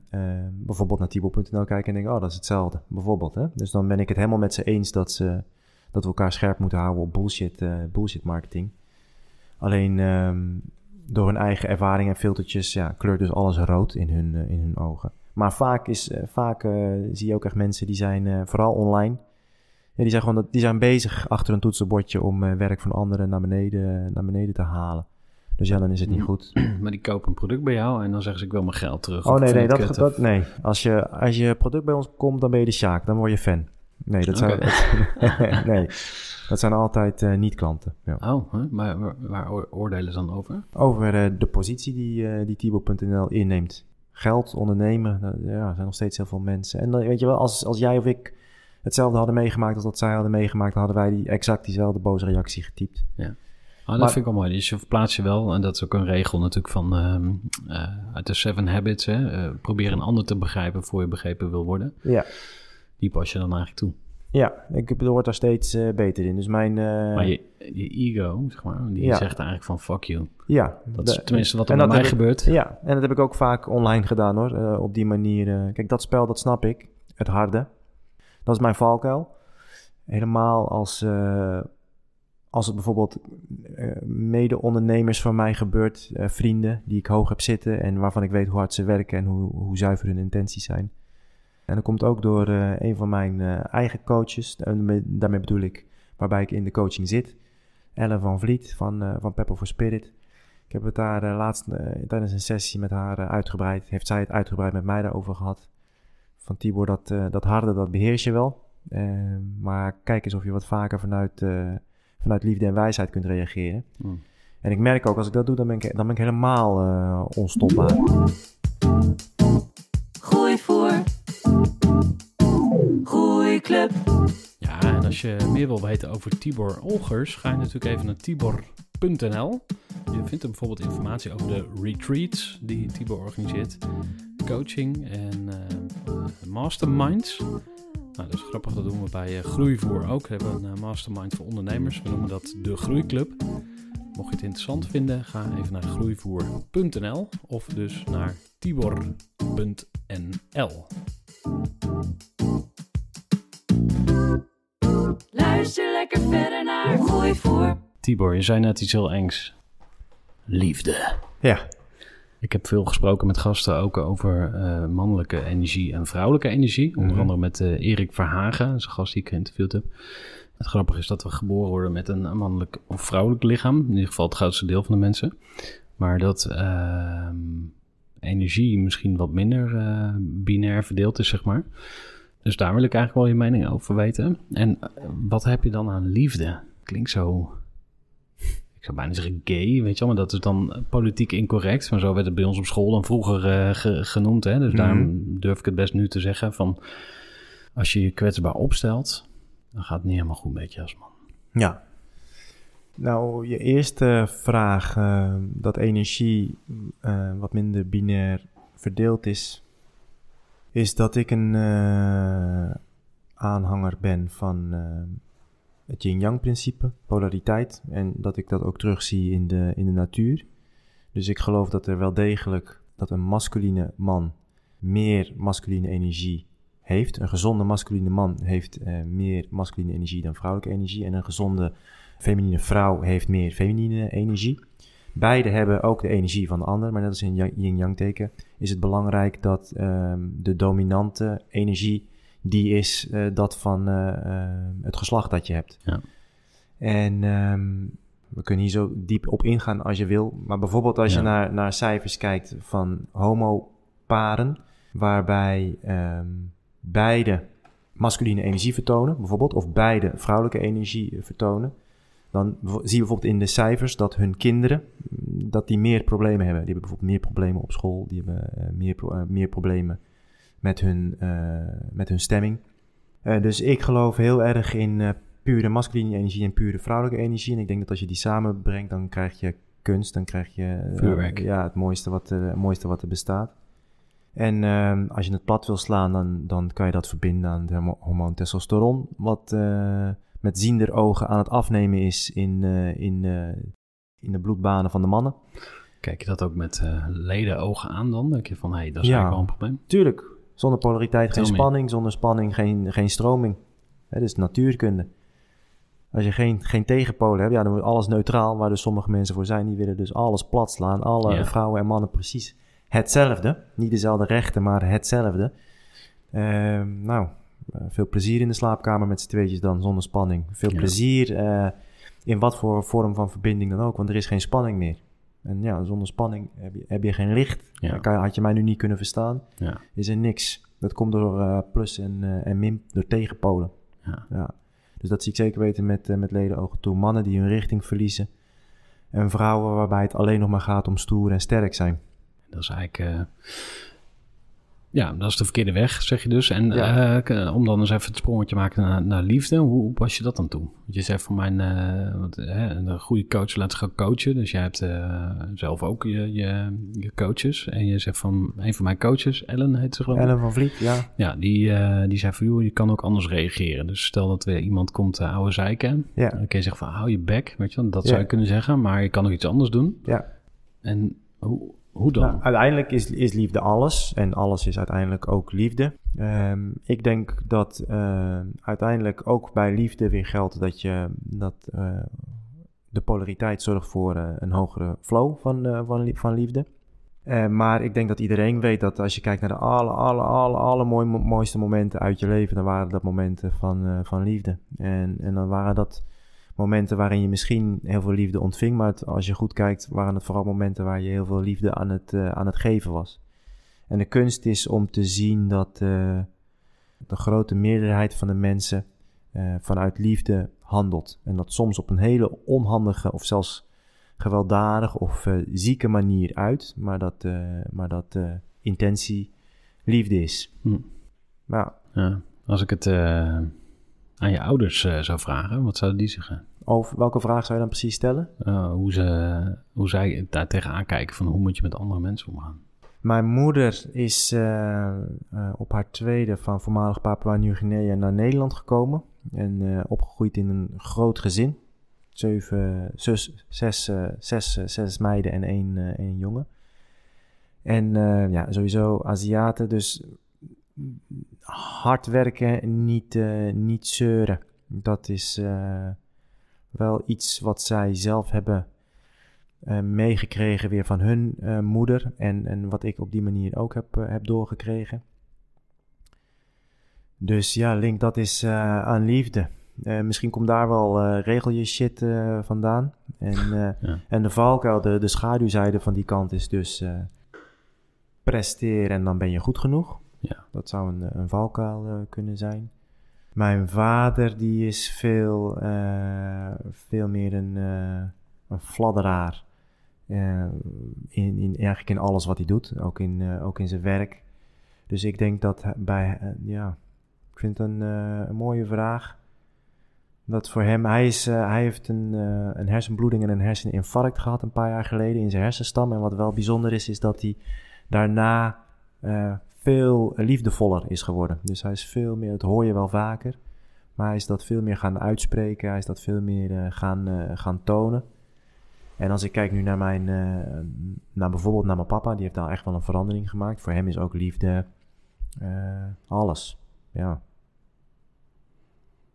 eh, bijvoorbeeld naar Tibo.nl kijken en denken, oh dat is hetzelfde, bijvoorbeeld. Hè? Dus dan ben ik het helemaal met ze eens dat, ze, dat we elkaar scherp moeten houden op bullshit, bullshit marketing. Alleen ehm, door hun eigen ervaring en filtertjes ja, kleurt dus alles rood in hun, in hun ogen. Maar vaak, is, eh, vaak eh, zie je ook echt mensen die zijn, eh, vooral online, ja, die, zijn gewoon, dat die zijn bezig achter een toetsenbordje om werk van anderen naar beneden, naar beneden te halen. Dus ja, dan is het niet goed. Maar die kopen een product bij jou en dan zeggen ze ik wil mijn geld terug. Oh nee, nee, dat, dat, nee. Als je, als je product bij ons komt, dan ben je de Sjaak. Dan word je fan. Nee, dat zijn, nee, dat zijn altijd niet-klanten. Ja. Oh, maar waar, oordelen ze dan over? Over de positie die, uh, die Tibo.nl inneemt geld, ondernemen. Ja, zijn nog steeds heel veel mensen. En dan weet je wel, als, als jij of ik hetzelfde hadden meegemaakt als dat zij hadden meegemaakt, hadden wij die, exact diezelfde boze reactie getypt. Ja. Ah, dat vind ik wel mooi. Dus je verplaats je wel, en dat is ook een regel natuurlijk van ehm, eh, uit de Seven Habits. Hè, eh, probeer een ander te begrijpen voor je begrepen wil worden. Ja. Die pas je dan eigenlijk toe. Ja, ik word daar steeds eh, beter in. Dus mijn, eh, Maar je, ego, zeg maar, die zegt eigenlijk van fuck you. Ja. Dat is tenminste wat er met mij gebeurt. Ja, en dat heb ik ook vaak online gedaan hoor. Eh, op die manier. kijk, dat spel, dat snap ik. Het harde. Dat is mijn valkuil. Helemaal als, als het bijvoorbeeld mede-ondernemers van mij gebeurt. vrienden die ik hoog heb zitten en waarvan ik weet hoe hard ze werken en hoe, hoe zuiver hun intenties zijn en dat komt ook door eh, een van mijn eh, eigen coaches. Daarmee bedoel ik waarbij ik in de coaching zit. Ellen van Vliet van, eh, van Pepper for Spirit. Ik heb het daar laatst tijdens een sessie met haar uitgebreid. Heeft zij het uitgebreid met mij daarover gehad. Van Tibor, dat, dat harde, dat beheers je wel. Ehm, maar kijk eens of je wat vaker vanuit, vanuit liefde en wijsheid kunt reageren. Hmm. En ik merk ook, als ik dat doe, dan ben ik, dan ben ik helemaal uh, onstopbaar. Gooi voor. Groeiclub. Ja, en als je meer wil weten over Tibor Olgers, ga je natuurlijk even naar tibor.nl. Je vindt er bijvoorbeeld informatie over de retreats die Tibor organiseert, coaching en eh, masterminds. Nou, dat is grappig, dat doen we bij eh, Groeivoer ook. We hebben een eh, mastermind voor ondernemers, we noemen dat de Groeiclub. Mocht je het interessant vinden, ga even naar groeivoer.nl of dus naar tibor.nl. Luister lekker verder naar Mooi Voor. Tibor, je zei net iets heel engs. Liefde. Ja. Ik heb veel gesproken met gasten ook over eh, mannelijke energie en vrouwelijke energie. Onder mhm. andere met uh, Erik Verhagen, een gast die ik geïnterviewd heb. Het grappige is dat we geboren worden met een mannelijk of vrouwelijk lichaam. In ieder geval het grootste deel van de mensen. Maar dat ehm, energie misschien wat minder eh, binair verdeeld is, zeg maar. Dus daar wil ik eigenlijk wel je mening over weten. En eh, wat heb je dan aan liefde? Klinkt zo. Ik zou bijna zeggen gay, weet je wel, maar dat is dan politiek incorrect. Maar zo werd het bij ons op school dan vroeger eh, genoemd. Hè? Dus mm daarom mhm. durf ik het best nu te zeggen van... als je je kwetsbaar opstelt, dan gaat het niet helemaal goed beetje als man. Ja, nou, je eerste vraag, ehm, dat energie ehm, wat minder binair verdeeld is, is dat ik een eh, aanhanger ben van ehm, het yin-yang principe, polariteit, en dat ik dat ook terugzie in de, in de natuur. Dus ik geloof dat er wel degelijk dat een masculine man meer masculine energie heeft. Een gezonde masculine man heeft eh, meer masculine energie dan vrouwelijke energie. En een gezonde feminine vrouw heeft meer feminine energie. Beide hebben ook de energie van de ander, maar net als in yin-yang teken is het belangrijk dat ehm, de dominante energie die is eh, dat van eh, eh, het geslacht dat je hebt. Ja. En ehm, we kunnen hier zo diep op ingaan als je wil, maar bijvoorbeeld als je naar, naar cijfers kijkt van homoparen, waarbij ehm, beide masculine energie vertonen, bijvoorbeeld, of beide vrouwelijke energie vertonen, dan zie je bijvoorbeeld in de cijfers dat hun kinderen mm, dat die meer problemen hebben. Die hebben bijvoorbeeld meer problemen op school, die hebben eh, meer, eh, meer problemen met hun, eh, met hun stemming. dus ik geloof heel erg in pure masculine energie en pure vrouwelijke energie. En ik denk dat als je die samenbrengt, dan krijg je kunst, dan krijg je ja, het, mooiste wat, het mooiste wat er bestaat. En ehm, als je het plat wil slaan, dan, dan kan je dat verbinden aan het hormoon testosteron, wat met ziender ogen aan het afnemen is in, eh, in, eh, in de bloedbanen van de mannen. Kijk je dat ook met uh, leden ogen aan dan? Denk je van, hé, hey, dat is ja, eigenlijk wel een probleem? tuurlijk. Zonder polariteit geen spanning, zonder spanning geen, geen stroming. Hè, dus natuurkunde. Als je geen, geen tegenpolen hebt, ja, dan wordt alles neutraal, waar dus sommige mensen voor zijn. Die willen dus alles plat slaan, alle vrouwen en mannen precies hetzelfde. Niet dezelfde rechten, maar hetzelfde. Uh, nou, eh, veel plezier in de slaapkamer met z'n tweetjes dan, zonder spanning. Veel plezier eh, in wat voor vorm van verbinding dan ook, want er is geen spanning meer. En ja, zonder spanning heb je, heb je geen licht. Kan, had je mij nu niet kunnen verstaan. Is er niks. Dat komt door eh, plus en, en min, door tegenpolen. Ja. ja. Dus dat zie ik zeker weten met, uh, met ledenogen toe. Mannen die hun richting verliezen. En vrouwen waarbij het alleen nog maar gaat om stoer en sterk zijn. Dat is eigenlijk ja, dat is de verkeerde weg, zeg je dus. En eh, om dan eens even het sprongetje te maken naar, naar liefde, hoe, was je dat dan toe? Je zegt van mijn, eh, eh, een goede coach laat gaan coachen. Dus jij hebt zelf ook je, je, coaches. En je zegt van, een van mijn coaches, Ellen heet ze gewoon. Ellen van Vliet, ja. Ja, die, die zei van, joh, je kan ook anders reageren. Dus stel dat weer iemand komt oude zeiken. Ja. Dan kun je zeggen van, hou je bek, weet je wel. Dat zou je kunnen zeggen, maar je kan ook iets anders doen. Ja. En hoe hoe dan? Nou, uiteindelijk is, is liefde alles en alles is uiteindelijk ook liefde. Ehm, ik denk dat eh, uiteindelijk ook bij liefde weer geldt dat, je, dat eh, de polariteit zorgt voor eh, een hogere flow van, van, van liefde. maar ik denk dat iedereen weet dat als je kijkt naar de alle, alle, alle, alle mooiste momenten uit je leven, dan waren dat momenten van, van liefde. En, en dan waren dat momenten waarin je misschien heel veel liefde ontving. Maar als je goed kijkt, waren het vooral momenten waar je heel veel liefde aan het, eh, aan het geven was. En de kunst is om te zien dat eh, de grote meerderheid van de mensen eh, vanuit liefde handelt. En dat soms op een hele onhandige of zelfs gewelddadig of zieke manier uit. Maar dat, maar dat intentie liefde is. Hm. Nou, ja, als ik het aan je ouders uh, zou vragen, wat zouden die zeggen? Over welke vraag zou je dan precies stellen? Eh, hoe, ze, hoe zij daar tegenaan kijken van hoe moet je met andere mensen omgaan. Mijn moeder is eh, op haar tweede van voormalig Papua Nieuw-Guinea naar Nederland gekomen. En opgegroeid in een groot gezin. Zeven, zus, zes, zes, zes meiden en één, één jongen. En ja, sowieso Aziaten. Dus hard werken niet, eh, niet zeuren. Dat is eh, wel iets wat zij zelf hebben eh, meegekregen weer van hun moeder. En, en wat ik op die manier ook heb, heb doorgekregen. Dus ja, Link, dat is aan liefde. misschien komt daar wel regel je shit vandaan. En, en de valkuil, de, de schaduwzijde van die kant is dus presteren en dan ben je goed genoeg. Ja. Dat zou een, eh, een valkuil eh, kunnen zijn. Mijn vader die is veel, eh, veel meer een, een fladderaar. in, in, eigenlijk in alles wat hij doet, ook in, ook in zijn werk. Dus ik denk dat bij, ja, ik vind het een, een mooie vraag dat voor hem, hij, is, hij heeft een, een hersenbloeding en een herseninfarct gehad een paar jaar geleden in zijn hersenstam. En wat wel bijzonder is, is dat hij daarna uh, veel liefdevoller is geworden. Dus hij is veel meer, dat hoor je wel vaker, maar hij is dat veel meer gaan uitspreken, hij is dat veel meer eh, gaan, eh, gaan tonen. En als ik kijk nu naar mijn, naar bijvoorbeeld naar mijn papa, die heeft daar echt wel een verandering gemaakt. Voor hem is ook liefde alles, ja.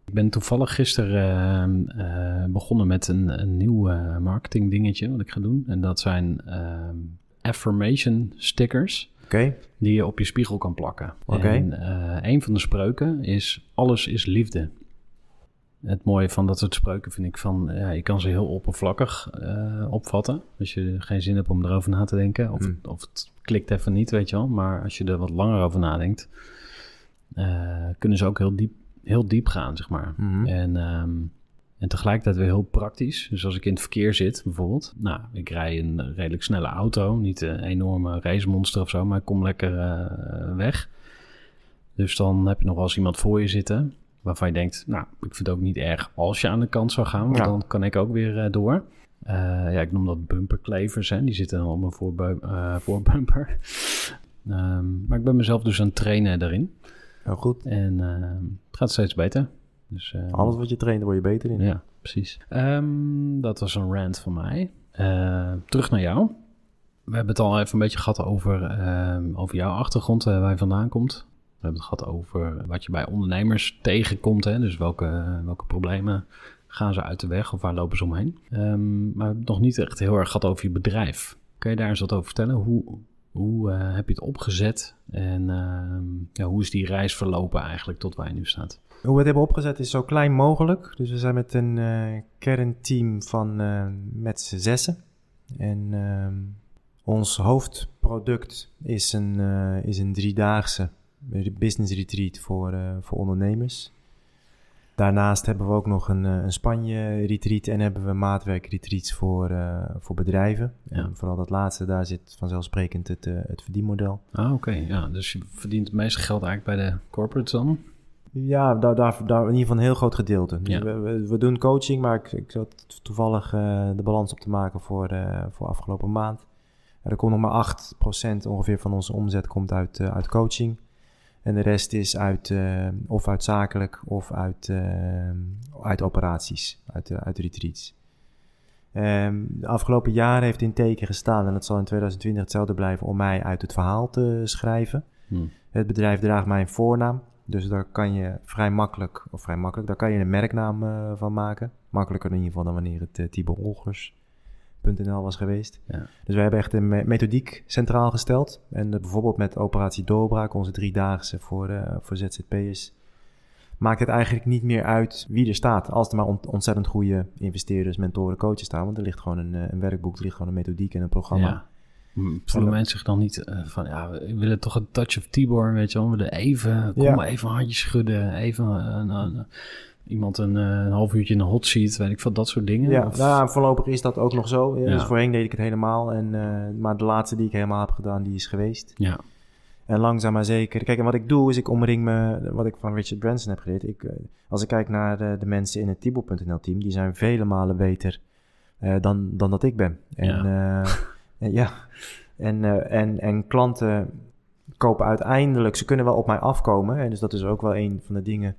Ik ben toevallig gisteren begonnen met een, een nieuw uh, marketing dingetje wat ik ga doen. En dat zijn affirmation stickers okay. die je op je spiegel kan plakken. En eh, een van de spreuken is: alles is liefde. Het mooie van dat soort spreuken vind ik van, ja, je kan ze heel oppervlakkig eh, opvatten. Als je geen zin hebt om erover na te denken. Of, hmm. of het klikt even niet, weet je wel. Maar als je er wat langer over nadenkt, uh, kunnen ze ook heel diep, heel diep gaan, zeg maar. Hmm. En ehm, en tegelijkertijd weer heel praktisch. Dus als ik in het verkeer zit, bijvoorbeeld. Nou, ik rij een redelijk snelle auto. Niet een enorme racemonster of zo, maar ik kom lekker eh, weg. Dus dan heb je nog wel eens iemand voor je zitten. Waarvan je denkt, nou, ik vind het ook niet erg als je aan de kant zou gaan. Want dan kan ik ook weer eh, door. Eh, ja, ik noem dat bumperklevers. Hè. Die zitten dan op mijn voorbumper. Ehm, maar ik ben mezelf dus aan het trainen daarin. Heel oh, goed. En ehm, het gaat steeds beter. Dus, ehm, Alles wat je traint, word je beter in. Ja, precies. Ehm, dat was een rant van mij. Ehm, terug naar jou. We hebben het al even een beetje gehad over, over jouw achtergrond, eh, waar je vandaan komt. We hebben het gehad over wat je bij ondernemers tegenkomt. Hè? Dus welke, welke problemen gaan ze uit de weg of waar lopen ze omheen? maar we hebben het nog niet echt heel erg gehad over je bedrijf. Kun je daar eens wat over vertellen? Hoe, hoe eh, heb je het opgezet en ehm, ja, hoe is die reis verlopen eigenlijk tot waar je nu staat? Hoe we het hebben opgezet is zo klein mogelijk. Dus we zijn met een eh, kernteam van eh, met z'n zessen. En ehm, ons hoofdproduct is een, is een driedaagse business retreat voor, voor ondernemers. Daarnaast hebben we ook nog een, eh, een Spanje-retreat en hebben we maatwerk-retreats voor, eh, voor bedrijven. En vooral dat laatste, daar zit vanzelfsprekend het, eh, het verdienmodel. Ah, oké. Ja, dus je verdient het meeste geld eigenlijk bij de corporates dan? Ja, daar, daar, daar in ieder geval een heel groot gedeelte. Dus ja. we, we, doen coaching, maar ik, ik zat toevallig de balans op te maken voor, voor afgelopen maand. Er komt nog maar 8% ongeveer van onze omzet komt uit, uit coaching. En de rest is uit, eh, of uit zakelijk of uit, eh, uit operaties, uit, eh, uit retreats. Ehm, de afgelopen jaren heeft in teken gestaan, en dat zal in 2020 hetzelfde blijven, om mij uit het verhaal te schrijven. Hmm. Het bedrijf draagt mijn voornaam, dus daar kan je vrij makkelijk, of vrij makkelijk, daar kan je een merknaam van maken. Makkelijker in ieder geval dan wanneer het uh, Tibo Olgers was geweest. Ja. Dus wij hebben echt een methodiek centraal gesteld. En eh, bijvoorbeeld met Operatie Doorbraak, onze driedaagse voor, de, eh, voor ZZP'ers, maakt het eigenlijk niet meer uit wie er staat. Als er maar ontzettend goede investeerders, mentoren, coaches staan. Want er ligt gewoon een, eh, een werkboek, er ligt gewoon een methodiek en een programma. Ja. Voelen mensen zich dan niet van, ja, we willen toch een touch of Tibor, weet je wel. We even, kom maar even een handje schudden, even een, iemand een, eh, een, half uurtje in de hot seat, weet ik veel, dat soort dingen. Ja, of... Nou voorlopig is dat ook nog zo. Ja. Dus voorheen deed ik het helemaal. En, eh, maar de laatste die ik helemaal heb gedaan, die is geweest. Ja. En langzaam maar zeker. Kijk, en wat ik doe is ik omring me, wat ik van Richard Branson heb geleerd. Ik, eh, als ik kijk naar de, de mensen in het Tibo.nl team, die zijn vele malen beter dan, dan dat ik ben. En ja, ja. En, en, en klanten kopen uiteindelijk, ze kunnen wel op mij afkomen. En dus dat is ook wel een van de dingen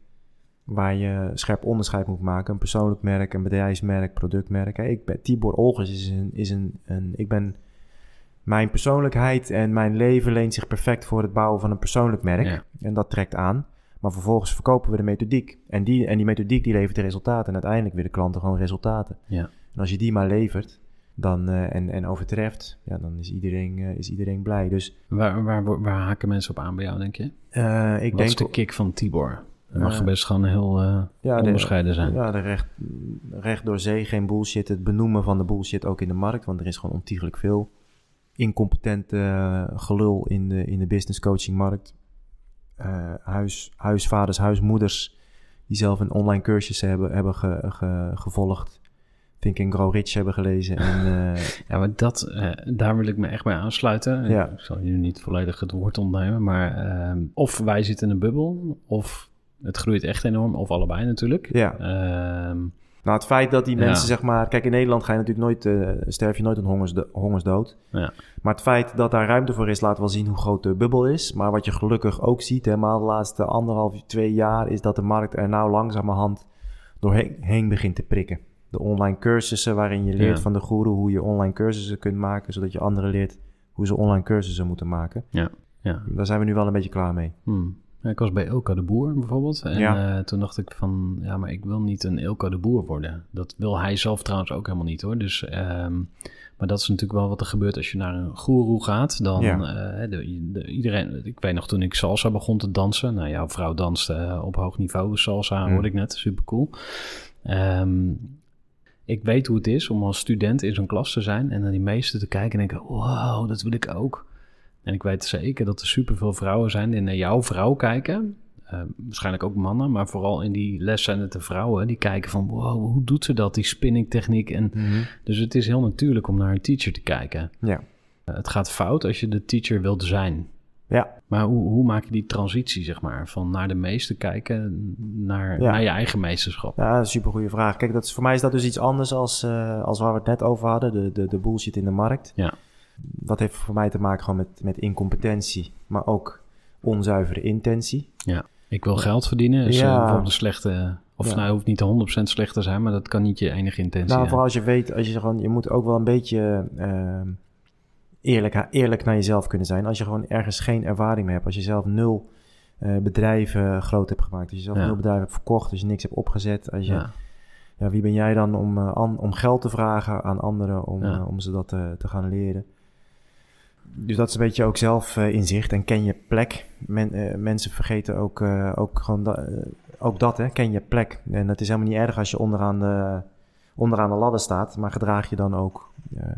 waar je scherp onderscheid moet maken. Een persoonlijk merk, een bedrijfsmerk, productmerk. Hey, ik ben, Tibor Olgers is, een, is een, een... Ik ben... Mijn persoonlijkheid en mijn leven leent zich perfect voor het bouwen van een persoonlijk merk. En dat trekt aan. Maar vervolgens verkopen we de methodiek. En die, en die methodiek die levert de resultaten. En uiteindelijk willen klanten gewoon resultaten. Ja. En als je die maar levert dan, eh, en, en overtreft, ja, dan is iedereen, eh, is iedereen blij. Dus, waar, waar, waar haken mensen op aan bij jou, denk je? Uh, ik Wat denk, is de kick van Tibor? Het mag best gewoon heel uh, ja, de, zijn. Ja, de recht, recht door zee, geen bullshit. Het benoemen van de bullshit ook in de markt, want er is gewoon ontiegelijk veel incompetent eh, gelul in de, in de business coaching markt. Uh, huis, huisvaders, huismoeders die zelf een online cursus hebben, hebben gevolgd. Think and Grow Rich hebben gelezen. En, ja, maar dat, daar wil ik me echt bij aansluiten. Ik zal jullie niet volledig het woord ontnemen, maar ehm, of wij zitten in een bubbel, of het groeit echt enorm. Of allebei natuurlijk. Ja. Ehm, nou, het feit dat die mensen, zeg maar... Kijk, in Nederland ga je natuurlijk nooit, eh, sterf je nooit een hongersdood. Ja. Maar het feit dat daar ruimte voor is, laat wel zien hoe groot de bubbel is. Maar wat je gelukkig ook ziet, helemaal de laatste anderhalf, twee jaar... is dat de markt er nou langzamerhand doorheen begint te prikken. De online cursussen waarin je leert van de goeroe hoe je online cursussen kunt maken... zodat je anderen leert hoe ze online cursussen moeten maken. Ja. Ja. Daar zijn we nu wel een beetje klaar mee. Hmm ik was bij Elka de Boer bijvoorbeeld. En eh, toen dacht ik van, ja, maar ik wil niet een Elka de Boer worden. Dat wil hij zelf trouwens ook helemaal niet hoor. Dus, ehm, maar dat is natuurlijk wel wat er gebeurt als je naar een goeroe gaat. Dan eh, de, iedereen, ik weet nog toen ik salsa begon te dansen. Nou, jouw vrouw danste eh, op hoog niveau salsa, mm. hoorde ik net. Super cool. Ehm, ik weet hoe het is om als student in zo'n klas te zijn en naar die meesten te kijken en denken, wow, dat wil ik ook. En ik weet zeker dat er superveel vrouwen zijn die naar jouw vrouw kijken. Eh, waarschijnlijk ook mannen, maar vooral in die les zijn het de vrouwen die kijken van wow, hoe doet ze dat, die spinning techniek. En, mhm. Dus het is heel natuurlijk om naar een teacher te kijken. Ja. Eh, het gaat fout als je de teacher wilt zijn. Ja. Maar hoe, hoe maak je die transitie, zeg maar, van naar de meester kijken naar, naar je eigen meesterschap? Ja, super goede vraag. Kijk, dat is, voor mij is dat dus iets anders als, eh, als waar we het net over hadden, de, de, de bullshit in de markt. Ja. Dat heeft voor mij te maken gewoon met, met incompetentie, maar ook onzuivere intentie. Ja, ik wil geld verdienen. Dus eh, ja. een slechte, of ja. nou hoeft niet 100% slecht te zijn, maar dat kan niet je enige intentie nou, zijn. vooral als je weet, als je gewoon, je moet ook wel een beetje eh, eerlijk, eerlijk naar jezelf kunnen zijn. Als je gewoon ergens geen ervaring meer hebt, als je zelf nul eh, bedrijven groot hebt gemaakt, als je zelf nul bedrijven hebt verkocht, als je niks hebt opgezet, als je ja, wie ben jij dan om, om geld te vragen aan anderen om, om ze dat te gaan leren? dus dat is een beetje ook zelf eh, inzicht en ken je plek. Eh, mensen vergeten ook, eh, ook gewoon ook dat, hè, ken je plek. En het is helemaal niet erg als je onderaan de, onderaan de ladder staat, maar gedraag je dan ook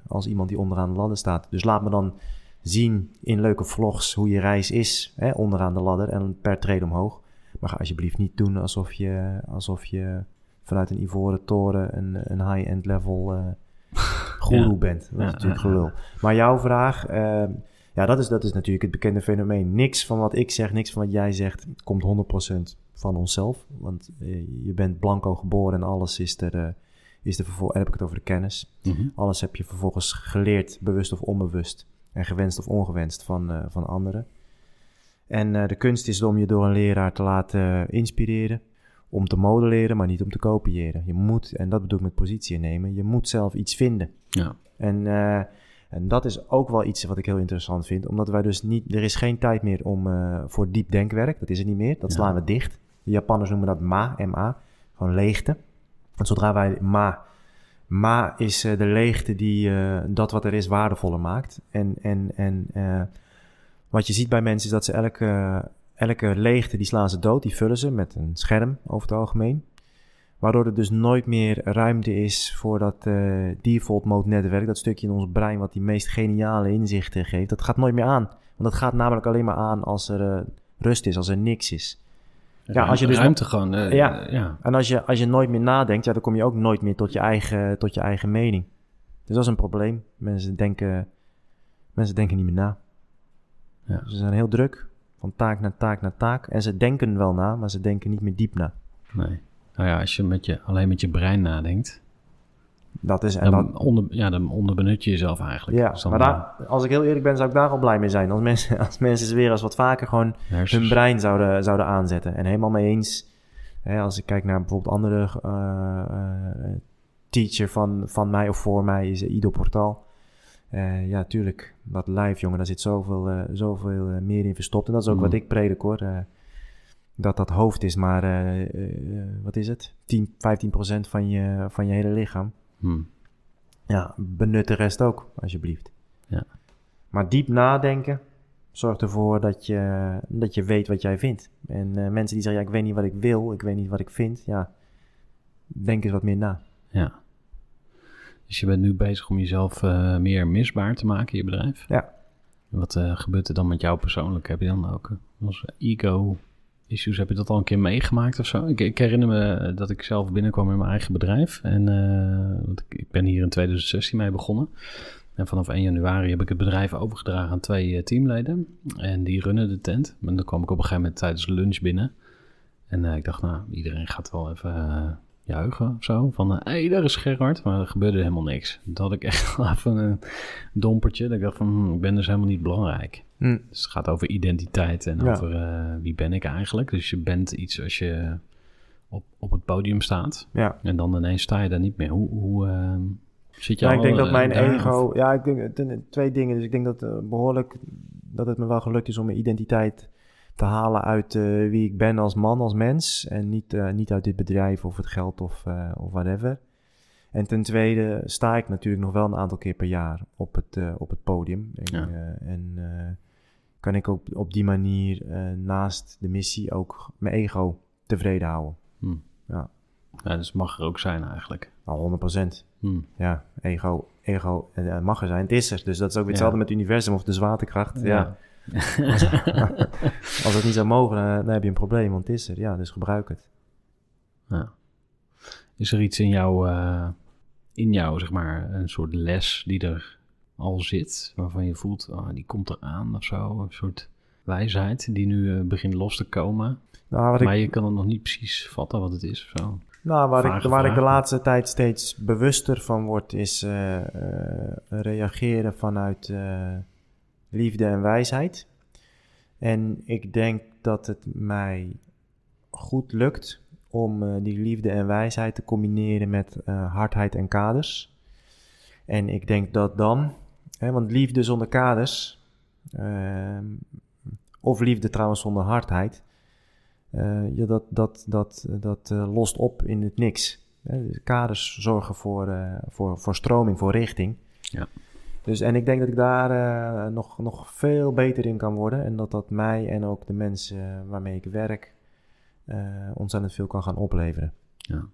als iemand die onderaan de ladder staat. Dus laat me dan zien in leuke vlogs hoe je reis is, hè, onderaan de ladder en per trede omhoog. Maar ga alsjeblieft niet doen alsof je, alsof je vanuit een ivoren toren een, een high-end level goeroe bent. Dat is natuurlijk gelul. Maar jouw vraag, ehm, ja, dat is, dat is natuurlijk het bekende fenomeen. Niks van wat ik zeg, niks van wat jij zegt, komt 100% van onszelf. Want eh, je bent blanco geboren en alles is er. Uh, is de vervolg, heb ik het over de kennis. Mhm. Alles heb je vervolgens geleerd, bewust of onbewust. En gewenst of ongewenst van, eh, van anderen. En de kunst is om je door een leraar te laten inspireren om te modelleren, maar niet om te kopiëren. Je moet, en dat bedoel ik met positie nemen, je moet zelf iets vinden. Ja. En, eh, en dat is ook wel iets wat ik heel interessant vind, omdat wij dus niet, er is geen tijd meer om, eh, voor diep denkwerk, dat is er niet meer, dat slaan we dicht. De Japanners noemen dat ma, ma, gewoon leegte. En zodra wij ma, ma is eh, de leegte die dat wat er is waardevoller maakt. En, en, en wat je ziet bij mensen is dat ze elke Elke leegte die slaan ze dood, die vullen ze met een scherm over het algemeen. Waardoor er dus nooit meer ruimte is voor dat eh, default mode netwerk, dat stukje in ons brein wat die meest geniale inzichten geeft. Dat gaat nooit meer aan. Want dat gaat namelijk alleen maar aan als er eh, rust is, als er niks is. Ja, als je dus ruimte gewoon. Eh, ja. ja. En als je, als je nooit meer nadenkt, ja, dan kom je ook nooit meer tot je, eigen, tot je eigen mening. Dus dat is een probleem. Mensen denken, mensen denken niet meer na. Ja. Ze zijn heel druk van taak naar taak naar taak. En ze denken wel na, maar ze denken niet meer diep na. Nee. Nou ja, als je, met je alleen met je brein nadenkt. Dat is, en dan, onder, ja, dan onderbenut je jezelf eigenlijk. Ja, dus maar als ik heel eerlijk ben, zou ik daar al blij mee zijn. Als mensen, als mensen weer eens wat vaker gewoon hun brein zouden, zouden aanzetten. En helemaal mee eens. Hè, als ik kijk naar bijvoorbeeld andere eh, eh, teacher van, van mij of voor mij, is Ido Portal. Eh, ja, tuurlijk, dat live, jongen, daar zit zoveel, eh, zoveel eh, meer in verstopt. En dat is ook wat mm. ik predik, hoor. dat dat hoofd is maar, wat is het? 10, 15 procent van je, van je hele lichaam. Mm. Ja, benut de rest ook, alsjeblieft. Ja. Maar diep nadenken zorgt ervoor dat je, dat je weet wat jij vindt. En mensen die zeggen, ja, ik weet niet wat ik wil, ik weet niet wat ik vind. Ja, denk eens wat meer na. Ja. Dus je bent nu bezig om jezelf eh, meer misbaar te maken, in je bedrijf. Ja. wat eh, gebeurt er dan met jou persoonlijk? Heb je dan ook als eh, ego issues, heb je dat al een keer meegemaakt of zo? Ik, ik herinner me dat ik zelf binnenkwam in mijn eigen bedrijf. En, want ik, ik, ben hier in 2016 mee begonnen. En vanaf 1 januari heb ik het bedrijf overgedragen aan twee teamleden. En die runnen de tent. En dan kwam ik op een gegeven moment tijdens lunch binnen. En ik dacht, nou, iedereen gaat wel even juichen of zo. Van, hé, eh, hey, daar is Gerard. Maar er gebeurde helemaal niks. Dat had ik echt even een dompertje. Dat ik dacht van, hm, ik ben dus helemaal niet belangrijk. Hm. Dus het gaat over identiteit en over eh, wie ben ik eigenlijk. Dus je bent iets als je op, op het podium staat. Ja. En dan ineens sta je daar niet meer. Hoe, hoe ehm, zit jij? Eh, ja, ik denk dat mijn ego... Ja, ik denk twee dingen. Dus ik denk dat behoorlijk dat het me wel gelukt is om mijn identiteit te halen uit eh, wie ik ben als man, als mens. En niet, eh, niet uit dit bedrijf of het geld of, uh, of whatever. En ten tweede sta ik natuurlijk nog wel een aantal keer per jaar op het, op het podium. En, en kan ik ook op die manier naast de missie ook mijn ego tevreden houden. Hmm. Ja. dus mag er ook zijn eigenlijk. Al nou, 100%. Hmm. Ja, ego, ego mag er zijn. Het is er. Dus dat is ook weer hetzelfde met het universum of de zwaartekracht. ja als, het niet zou mogen, eh, dan, heb je een probleem, want het is er. Ja, dus gebruik het. Is er iets in jou, eh, in jou, zeg maar, een soort les die er al zit, waarvan je voelt, ah, die komt eraan of zo? Een soort wijsheid die nu eh, begint los te komen. Nou, maar ik... je kan het nog niet precies vatten wat het is of zo. Nou, waar, ik, waar ik de laatste tijd steeds bewuster van word, is reageren vanuit liefde en wijsheid. En ik denk dat het mij goed lukt om eh, die liefde en wijsheid te combineren met eh, hardheid en kaders. En ik denk dat dan, hè, want liefde zonder kaders, ehm, of liefde trouwens zonder hardheid, eh, ja, dat, dat, dat, dat lost op in het niks. Dus kaders zorgen voor, voor, voor stroming, voor richting. Ja. Dus, en ik denk dat ik daar eh, nog, nog veel beter in kan worden. En dat dat mij en ook de mensen waarmee ik werk uh, ontzettend veel kan gaan opleveren. Ja.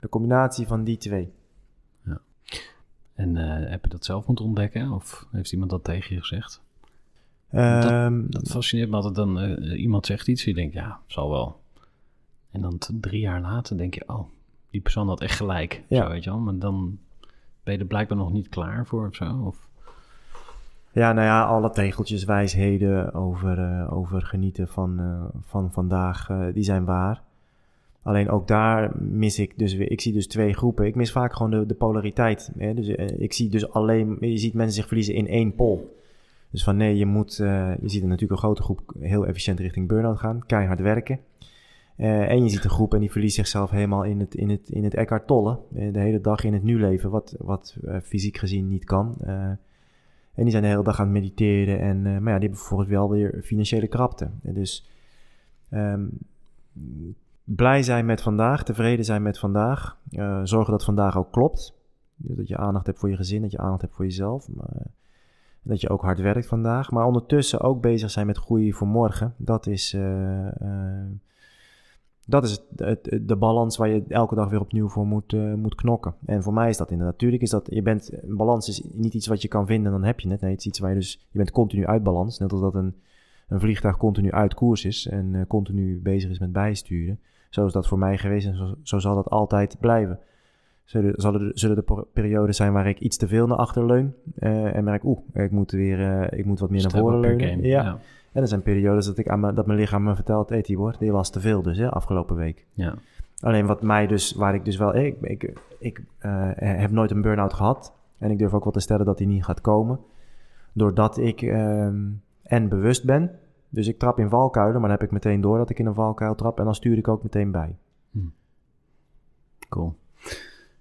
De combinatie van die twee. Ja. En eh, heb je dat zelf moeten ontdekken? Of heeft iemand dat tegen je gezegd? Dat, ehm, dat, fascineert me altijd. Dan, iemand zegt iets, je denkt, ja, zal wel. En dan drie jaar later denk je, oh, die persoon had echt gelijk. Ja. Zo, weet je wel. Maar dan ben je er blijkbaar nog niet klaar voor of zo? Of? Ja, nou ja, alle tegeltjes, wijsheden over, eh, over genieten van, eh, van vandaag, eh, die zijn waar. Alleen ook daar mis ik dus weer, ik zie dus twee groepen. Ik mis vaak gewoon de, de polariteit. Hè? Dus, ik zie dus alleen, je ziet mensen zich verliezen in één pol. Dus van nee, je moet, je ziet natuurlijk een grote groep heel efficiënt richting burn-out gaan, keihard werken. Eh, en je ziet een groep en die verliest zichzelf helemaal in het, in het, in het Eckhart Tolle. Eh, de hele dag in het nu leven, wat, wat eh, fysiek gezien niet kan. en die zijn de hele dag aan het mediteren. En, maar ja, die hebben bijvoorbeeld wel weer financiële krapte. En dus ehm, blij zijn met vandaag, tevreden zijn met vandaag. zorgen dat vandaag ook klopt. Dus dat je aandacht hebt voor je gezin, dat je aandacht hebt voor jezelf. Maar, dat je ook hard werkt vandaag. Maar ondertussen ook bezig zijn met groei voor morgen. Dat is dat is het, het, de balans waar je elke dag weer opnieuw voor moet, eh, moet knokken. En voor mij is dat inderdaad. Natuurlijk is dat, je bent, balans is niet iets wat je kan vinden, dan heb je het. Nee, het is iets waar je dus, je bent continu uit balans. Net als dat een, een vliegtuig continu uit koers is en eh, continu bezig is met bijsturen. Zo is dat voor mij geweest en zo zal dat altijd blijven zullen, zullen, er, periodes zijn waar ik iets te veel naar achter leun. Eh, en merk, oeh, ik moet weer eh, ik moet wat meer naar voren leunen. Ja. En er zijn periodes dat, ik aan dat mijn lichaam me vertelt, eet die wordt, die was te veel dus, hè, afgelopen week. Ja. Alleen wat mij dus, waar ik dus wel, ik, ik, ik eh, heb nooit een burn-out gehad. En ik durf ook wel te stellen dat die niet gaat komen. Doordat ik ehm, en bewust ben. Dus ik trap in valkuilen, maar dan heb ik meteen door dat ik in een valkuil trap. En dan stuur ik ook meteen bij. Hm. Cool.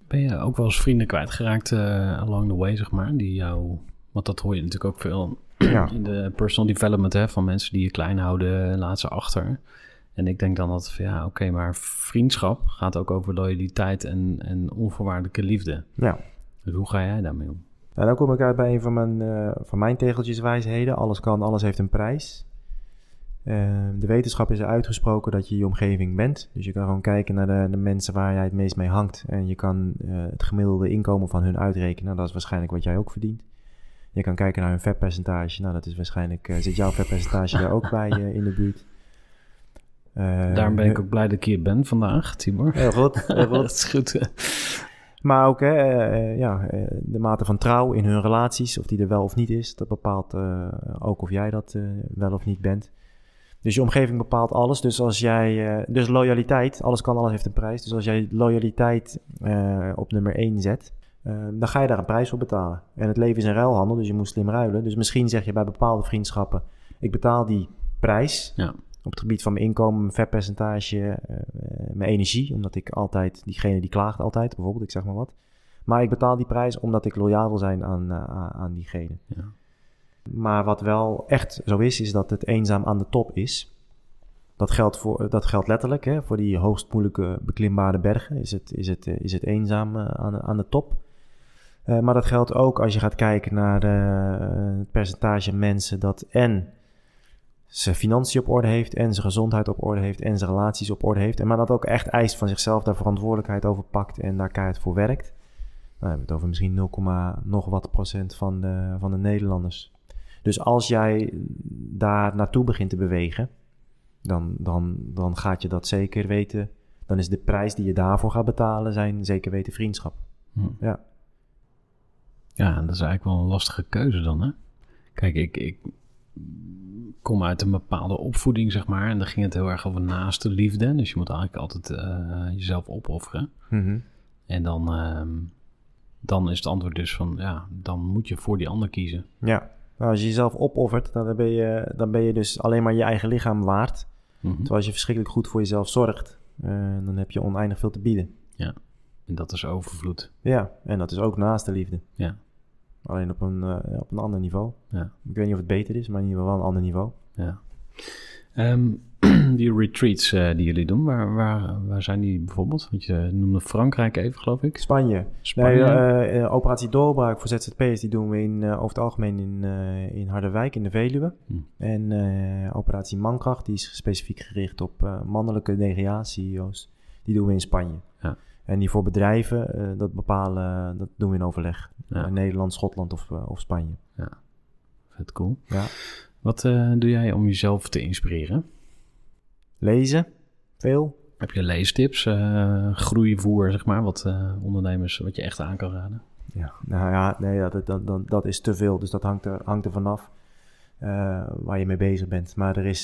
Ben je ook wel eens vrienden kwijtgeraakt uh, along the way, zeg maar, die jou... Want dat hoor je natuurlijk ook veel in de personal development hè, van mensen die je klein houden, laat ze achter. En ik denk dan dat, ja, oké, maar vriendschap gaat ook over loyaliteit en, en onvoorwaardelijke liefde. Ja. Dus hoe ga jij daarmee om? En nou, dan kom ik uit bij een van mijn, eh, van mijn tegeltjeswijsheden. Alles kan, alles heeft een prijs. Ehm, de wetenschap is er uitgesproken dat je je omgeving bent. Dus je kan gewoon kijken naar de, de mensen waar jij het meest mee hangt. En je kan eh, het gemiddelde inkomen van hun uitrekenen. Nou, dat is waarschijnlijk wat jij ook verdient. Je kan kijken naar hun vetpercentage. Nou, dat is waarschijnlijk. Eh, zit jouw vetpercentage er ook bij eh, in de buurt? Ehm, Daarom ben ik ook blij dat ik hier ben vandaag, Timor. Heel goed, goed. dat is goed. Maar ook ja, de mate van trouw in hun relaties, of die er wel of niet is, dat bepaalt ook of jij dat wel of niet bent. Dus je omgeving bepaalt alles. Dus als jij, eh, dus loyaliteit, alles kan, alles heeft een prijs. Dus als jij loyaliteit eh, op nummer 1 zet, eh, dan ga je daar een prijs voor betalen. En het leven is een ruilhandel, dus je moet slim ruilen. Dus misschien zeg je bij bepaalde vriendschappen, ik betaal die prijs. Ja. Op het gebied van mijn inkomen, mijn vetpercentage, mijn energie. Omdat ik altijd, diegene die klaagt altijd, bijvoorbeeld, ik zeg maar wat. Maar ik betaal die prijs omdat ik loyaal wil zijn aan, aan diegene. Ja. Maar wat wel echt zo is, is dat het eenzaam aan de top is. Dat geldt, voor, dat geldt letterlijk hè, voor die hoogst moeilijke beklimbare bergen. Is het, is het, is het eenzaam eh, aan, aan de top? Eh, maar dat geldt ook als je gaat kijken naar eh, het percentage mensen dat en zijn financiën op orde heeft, en zijn gezondheid op orde heeft, en zijn relaties op orde heeft. En maar dat ook echt eist van zichzelf, daar verantwoordelijkheid over pakt en daar keihard voor werkt. Nou, we hebben het over misschien 0, nog wat procent van de, van de Nederlanders. Dus als jij daar naartoe begint te bewegen, dan, dan, dan gaat je dat zeker weten. Dan is de prijs die je daarvoor gaat betalen, zijn zeker weten vriendschap. Hm. Ja. Ja, dat is eigenlijk wel een lastige keuze dan, hè? Kijk, ik, ik kom uit een bepaalde opvoeding, zeg maar. En daar ging het heel erg over naaste liefde. Dus je moet eigenlijk altijd eh, jezelf opofferen. Mhm. En dan, ehm, dan is het antwoord dus van, ja, dan moet je voor die ander kiezen. Ja. Nou, als je jezelf opoffert, dan ben je, dan ben je dus alleen maar je eigen lichaam waard. Mhm. Terwijl als je verschrikkelijk goed voor jezelf zorgt, eh, dan heb je oneindig veel te bieden. Ja, en dat is overvloed. Ja, en dat is ook naast de liefde. Ja. Alleen op een, eh, op een ander niveau. Ja. Ik weet niet of het beter is, maar in ieder geval wel een ander niveau. Ja. Ehm, die retreats eh, die jullie doen, waar, waar, waar zijn die bijvoorbeeld? Want je noemde Frankrijk even, geloof ik. Spanje. Spanje. Nee, eh, eh, operatie Doorbraak voor zzp's die doen we in, over het algemeen in, in Harderwijk, in de Veluwe. Hmm. En operatie Mankracht, die is specifiek gericht op mannelijke DGA-CEO's. Die doen we in Spanje. Ja. En die voor bedrijven, dat bepalen, dat doen we in overleg. Nederland, Schotland of, of Spanje. Ja, vet cool. Ja. Wat eh, doe jij om jezelf te inspireren? Lezen, veel. Heb je leestips, uh, groeivoer, zeg maar, wat eh, ondernemers, wat je echt aan kan raden? Ja, nou ja, nee, dat, dat is te veel, dus dat hangt er, hangt er vanaf waar je mee bezig bent. Maar er is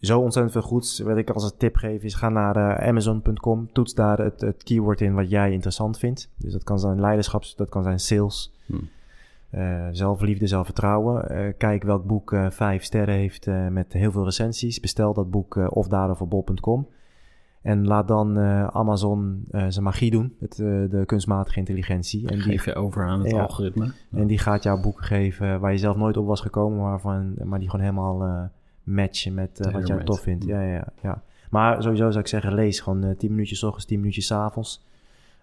zo ontzettend veel goeds. Wat ik als een tip geef is, ga naar amazon.com, toets daar het, het keyword in wat jij interessant vindt. Dus dat kan zijn leiderschap, dat kan zijn sales. Hm uh, zelfliefde, zelfvertrouwen. Uh, kijk welk boek eh, vijf sterren heeft met heel veel recensies. Bestel dat boek of daar op bol.com. En laat dan Amazon zijn magie doen, het, de kunstmatige intelligentie. En Geef die, je over aan het algoritme. En die gaat jou boeken geven waar je zelf nooit op was gekomen, waarvan, maar die gewoon helemaal matchen met wat jij tof vindt. Ja, ja, ja. Maar sowieso zou ik zeggen, lees gewoon tien minuutjes ochtends, tien minuutjes avonds.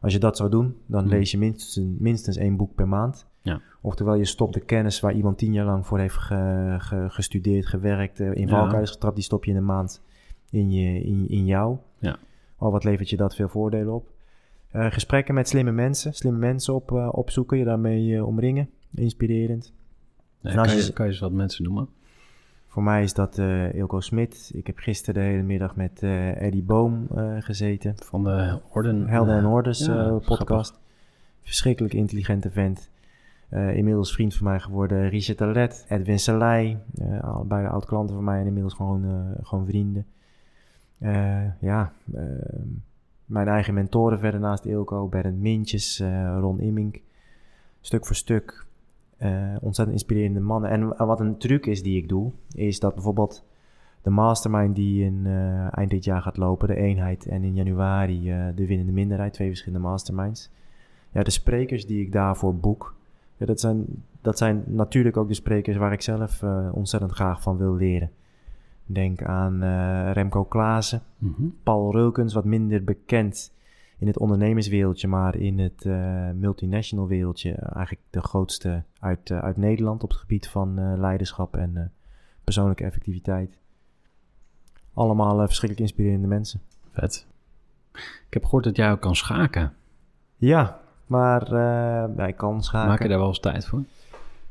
Als je dat zou doen, dan hmm. lees je minstens, minstens één boek per maand. Ja. Oftewel, je stopt de kennis waar iemand tien jaar lang voor heeft gestudeerd, gewerkt, eh, in valkuil is getrapt, die stop je in een maand in, je, in, in jou. Ja. Al oh, wat levert je dat veel voordelen op. Eh, gesprekken met slimme mensen, slimme mensen op, eh, opzoeken, je daarmee omringen, inspirerend. Ja, kan, je, je, wat mensen noemen? Voor mij is dat Ilko Smit. Ik heb gisteren de hele middag met Eddie Boom gezeten. Van de Orden. Helden en Orders podcast. Verschrikkelijk intelligente vent. Eh, inmiddels vriend van mij geworden, Richard Talet, Edwin Salai. Uh, eh, beide oud-klanten van mij en inmiddels gewoon, eh, gewoon vrienden. ja, ehm, mijn eigen mentoren verder naast Eelco, Berend Mintjes, Ron Immink. Stuk voor stuk ontzettend inspirerende mannen. En wat een truc is die ik doe, is dat bijvoorbeeld de mastermind die in, eind dit jaar gaat lopen, de eenheid, en in januari de winnende minderheid, twee verschillende masterminds. Ja, de sprekers die ik daarvoor boek, ja, dat, zijn, dat zijn natuurlijk ook de sprekers waar ik zelf eh, ontzettend graag van wil leren. Denk aan eh, Remco Klaassen, mhm. Paul Reukens, wat minder bekend in het ondernemerswereldje, maar in het uh, multinational wereldje eigenlijk de grootste uit, uit Nederland op het gebied van leiderschap en persoonlijke effectiviteit. Allemaal verschrikkelijk inspirerende mensen. Vet. Ik heb gehoord dat jij ook kan schaken. Ja, maar eh, ik kan schaken. Maak je daar wel eens tijd voor?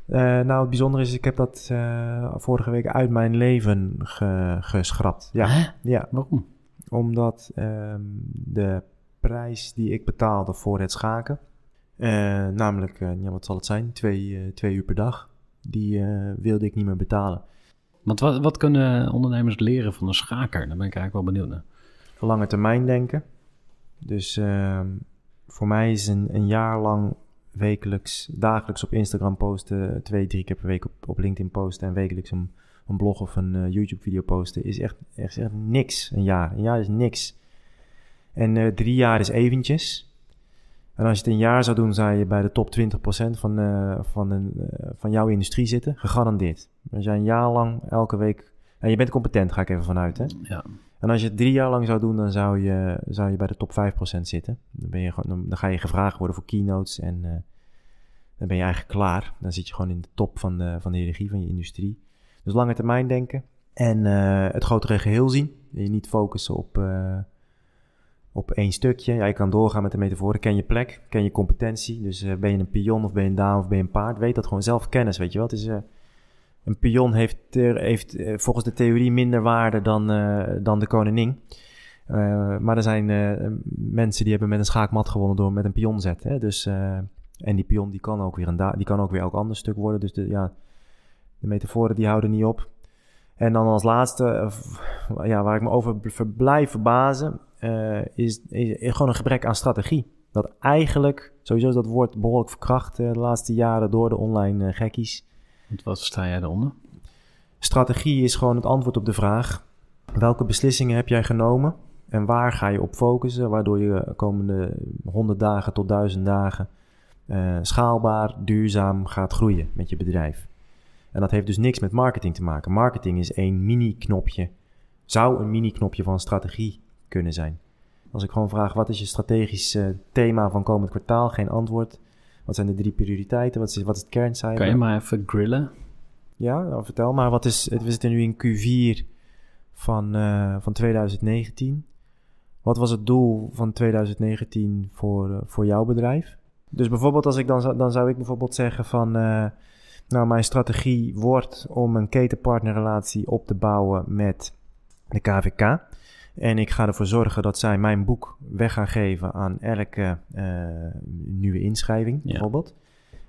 Eh, nou, het bijzondere is, ik heb dat eh, vorige week uit mijn leven geschrapt. Ja. ja. Waarom? Omdat ehm, de prijs die ik betaalde voor het schaken, namelijk, ja, wat zal het zijn, twee, twee uur per dag, die wilde ik niet meer betalen. Want wat, wat, kunnen ondernemers leren van een schaker? Daar ben ik eigenlijk wel benieuwd naar. Lange termijn denken. Dus uh, voor mij is een, een jaar lang wekelijks, dagelijks op Instagram posten, twee, drie keer per week op, op LinkedIn posten en wekelijks een, een blog of een eh, YouTube video posten, is echt, echt, echt, niks een jaar. Een jaar is niks. En eh, drie jaar is eventjes. En als je het een jaar zou doen, zou je bij de top 20% van, eh, van, een, van jouw industrie zitten, gegarandeerd. Als zijn een jaar lang elke week en je bent competent, ga ik even vanuit. Hè? Ja. En als je het drie jaar lang zou doen, dan zou je, zou je bij de top 5% zitten. Dan, ben je, dan ga je gevraagd worden voor keynotes en eh, dan ben je eigenlijk klaar. Dan zit je gewoon in de top van de, van de hiërarchie van je industrie. Dus lange termijn denken en eh, het grotere geheel zien. Je niet focussen op, eh, op één stukje. Ja, je kan doorgaan met de metafoor. Ken je plek, ken je competentie. Dus ben je een pion of ben je een dame of ben je een paard. Weet dat gewoon zelf kennis, weet je wel. is een pion heeft, heeft eh, volgens de theorie minder waarde dan, eh, dan de koningin. Eh, maar er zijn mensen die hebben met een schaakmat gewonnen door met een pion zetten. Dus, en die pion die kan ook weer een die kan ook weer elk ander stuk worden. Dus de, ja, de metaforen die houden niet op. En dan als laatste, ja, waar ik me over blijf verbazen, is, gewoon een gebrek aan strategie. Dat eigenlijk, sowieso is dat woord behoorlijk verkracht de laatste jaren door de online gekkies. Wat sta jij eronder? Strategie is gewoon het antwoord op de vraag: welke beslissingen heb jij genomen en waar ga je op focussen, waardoor je de komende 100 dagen tot 1000 dagen eh, schaalbaar, duurzaam gaat groeien met je bedrijf. En dat heeft dus niks met marketing te maken. Marketing is één mini-knopje, zou een mini-knopje van strategie kunnen zijn. Als ik gewoon vraag wat is je strategisch eh, thema van komend kwartaal, geen antwoord. Wat zijn de drie prioriteiten? Wat is, wat het kerncijfer? Kan je maar even grillen? Ja, nou, vertel maar. Wat is, we zitten nu in Q4 van, eh, van 2019. Wat was het doel van 2019 voor, eh, voor jouw bedrijf? Dus bijvoorbeeld als ik dan, zou, dan zou ik bijvoorbeeld zeggen van... Eh, nou, mijn strategie wordt om een ketenpartnerrelatie op te bouwen met de KVK. En ik ga ervoor zorgen dat zij mijn boek weg gaan geven aan elke eh, nieuwe inschrijving, bijvoorbeeld.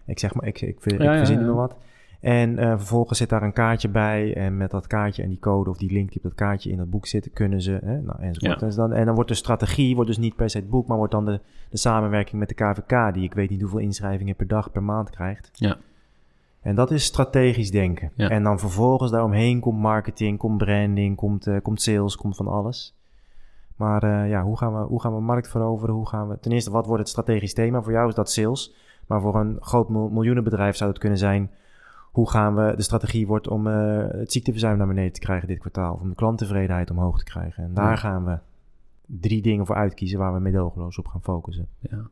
Ik zeg maar, ik, ik, ik, ik verzin ja, er wat. En eh, vervolgens zit daar een kaartje bij. En met dat kaartje en die code of die link die op dat kaartje in dat boek zit, kunnen ze. Hè, nou, enzovoort. En, dus dan, en dan wordt de strategie, wordt dus niet per se het boek, maar wordt dan de, de samenwerking met de KVK, die ik weet niet hoeveel inschrijvingen per dag, per maand krijgt. Ja. En dat is strategisch denken. En dan vervolgens daaromheen komt marketing, komt branding, komt, eh, komt sales, komt van alles. Maar eh, ja, hoe gaan, we, hoe gaan we markt veroveren? Hoe gaan we... Ten eerste, wat wordt het strategisch thema? Voor jou is dat sales. Maar voor een groot miljoenenbedrijf zou het kunnen zijn... hoe gaan we... De strategie wordt om eh, het ziekteverzuim naar beneden te krijgen dit kwartaal. Of om de klanttevredenheid omhoog te krijgen. En daar gaan we drie dingen voor uitkiezen waar we medogeloos op gaan focussen. Ja.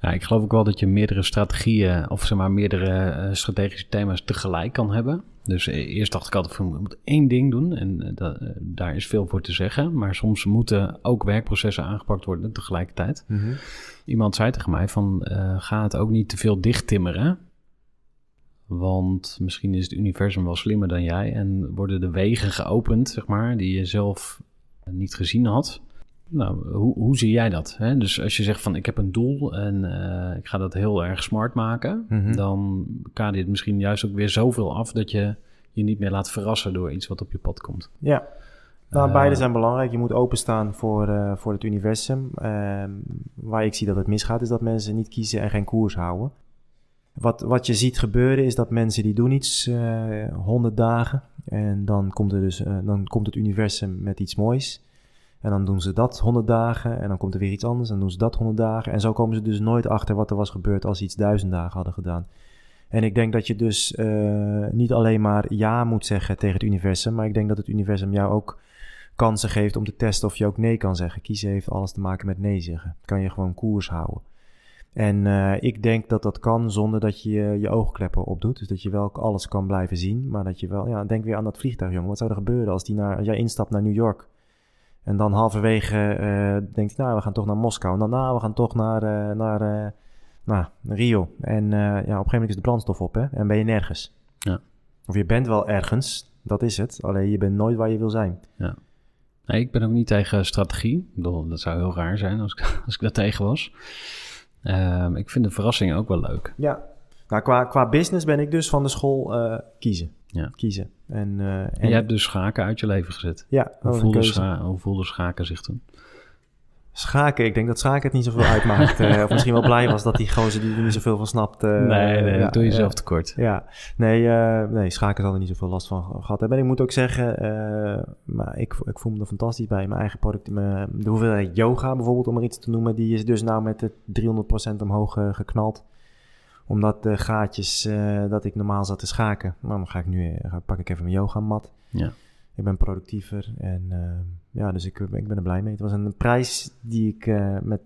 ja. ik geloof ook wel dat je meerdere strategieën, of zeg maar meerdere eh, strategische thema's tegelijk kan hebben. Dus eh, eerst dacht ik altijd van, je moet één ding doen en eh, daar is veel voor te zeggen. Maar soms moeten ook werkprocessen aangepakt worden tegelijkertijd. Mhm. Iemand zei tegen mij van, ga het ook niet te veel dicht timmeren. Want misschien is het universum wel slimmer dan jij en worden de wegen geopend, zeg maar, die je zelf niet gezien had. Nou, hoe, hoe zie jij dat? Hè? Dus als je zegt van ik heb een doel en eh, ik ga dat heel erg smart maken, mm -hmm. dan kan misschien juist ook weer zoveel af dat je je niet meer laat verrassen door iets wat op je pad komt. Ja, nou, eh. beide zijn belangrijk. Je moet openstaan voor, eh, voor het universum. Ehm, waar ik zie dat het misgaat, is dat mensen niet kiezen en geen koers houden. Wat, wat je ziet gebeuren is dat mensen die doen iets honderd dagen en dan komt, er dus, dan komt het universum met iets moois. En dan doen ze dat 100 dagen en dan komt er weer iets anders en dan doen ze dat 100 dagen. En zo komen ze dus nooit achter wat er was gebeurd als ze iets duizend dagen hadden gedaan. En ik denk dat je dus eh, niet alleen maar ja moet zeggen tegen het universum, maar ik denk dat het universum jou ook kansen geeft om te testen of je ook nee kan zeggen. Kiezen heeft alles te maken met nee zeggen. Kan je gewoon koers houden. En eh, ik denk dat dat kan zonder dat je je oogkleppen opdoet. Dus dat je wel alles kan blijven zien. Maar dat je wel, ja, denk weer aan dat vliegtuig, jongen. Wat zou er gebeuren als, die naar, als jij instapt naar New York? En dan halverwege uh, denkt hij, nou, we gaan toch naar Moskou. En dan, nou, we gaan toch naar, eh, naar, eh, nou, Rio. En ja, op een gegeven moment is de brandstof op, hè? En ben je nergens. Ja. Of je bent wel ergens, dat is het. Alleen je bent nooit waar je wil zijn. Ja. Nee, ik ben ook niet tegen strategie. Ik bedoel, dat zou heel raar zijn als ik, als ik daar tegen was. Ehm, ik vind de verrassing ook wel leuk. Ja. Nou, qua, qua business ben ik dus van de school kiezen ja. kiezen. En, uh, en, hebt dus schaken uit je leven gezet. Ja, hoe voelde, scha hoe voelde schaken zich toen? Schaken, ik denk dat schaken het niet zoveel uitmaakt. Eh, of misschien wel blij was dat die gozer die er niet zoveel van snapt. Eh, nee, nee, doe jezelf tekort. Ja, nee, nee, schaken zal er niet zoveel last van gehad hebben. En ik moet ook zeggen, maar ik, ik voel me er fantastisch bij. Mijn eigen product, de hoeveelheid yoga bijvoorbeeld, om er iets te noemen, die is dus nou met 300% omhoog geknald omdat de gaatjes eh, dat ik normaal zat te schaken. maar nou, dan ga ik nu, eh, pak ik even mijn yogamat. Ja. Ik ben productiever en eh, ja, dus ik, ik ben er blij mee. Het was een prijs die ik met,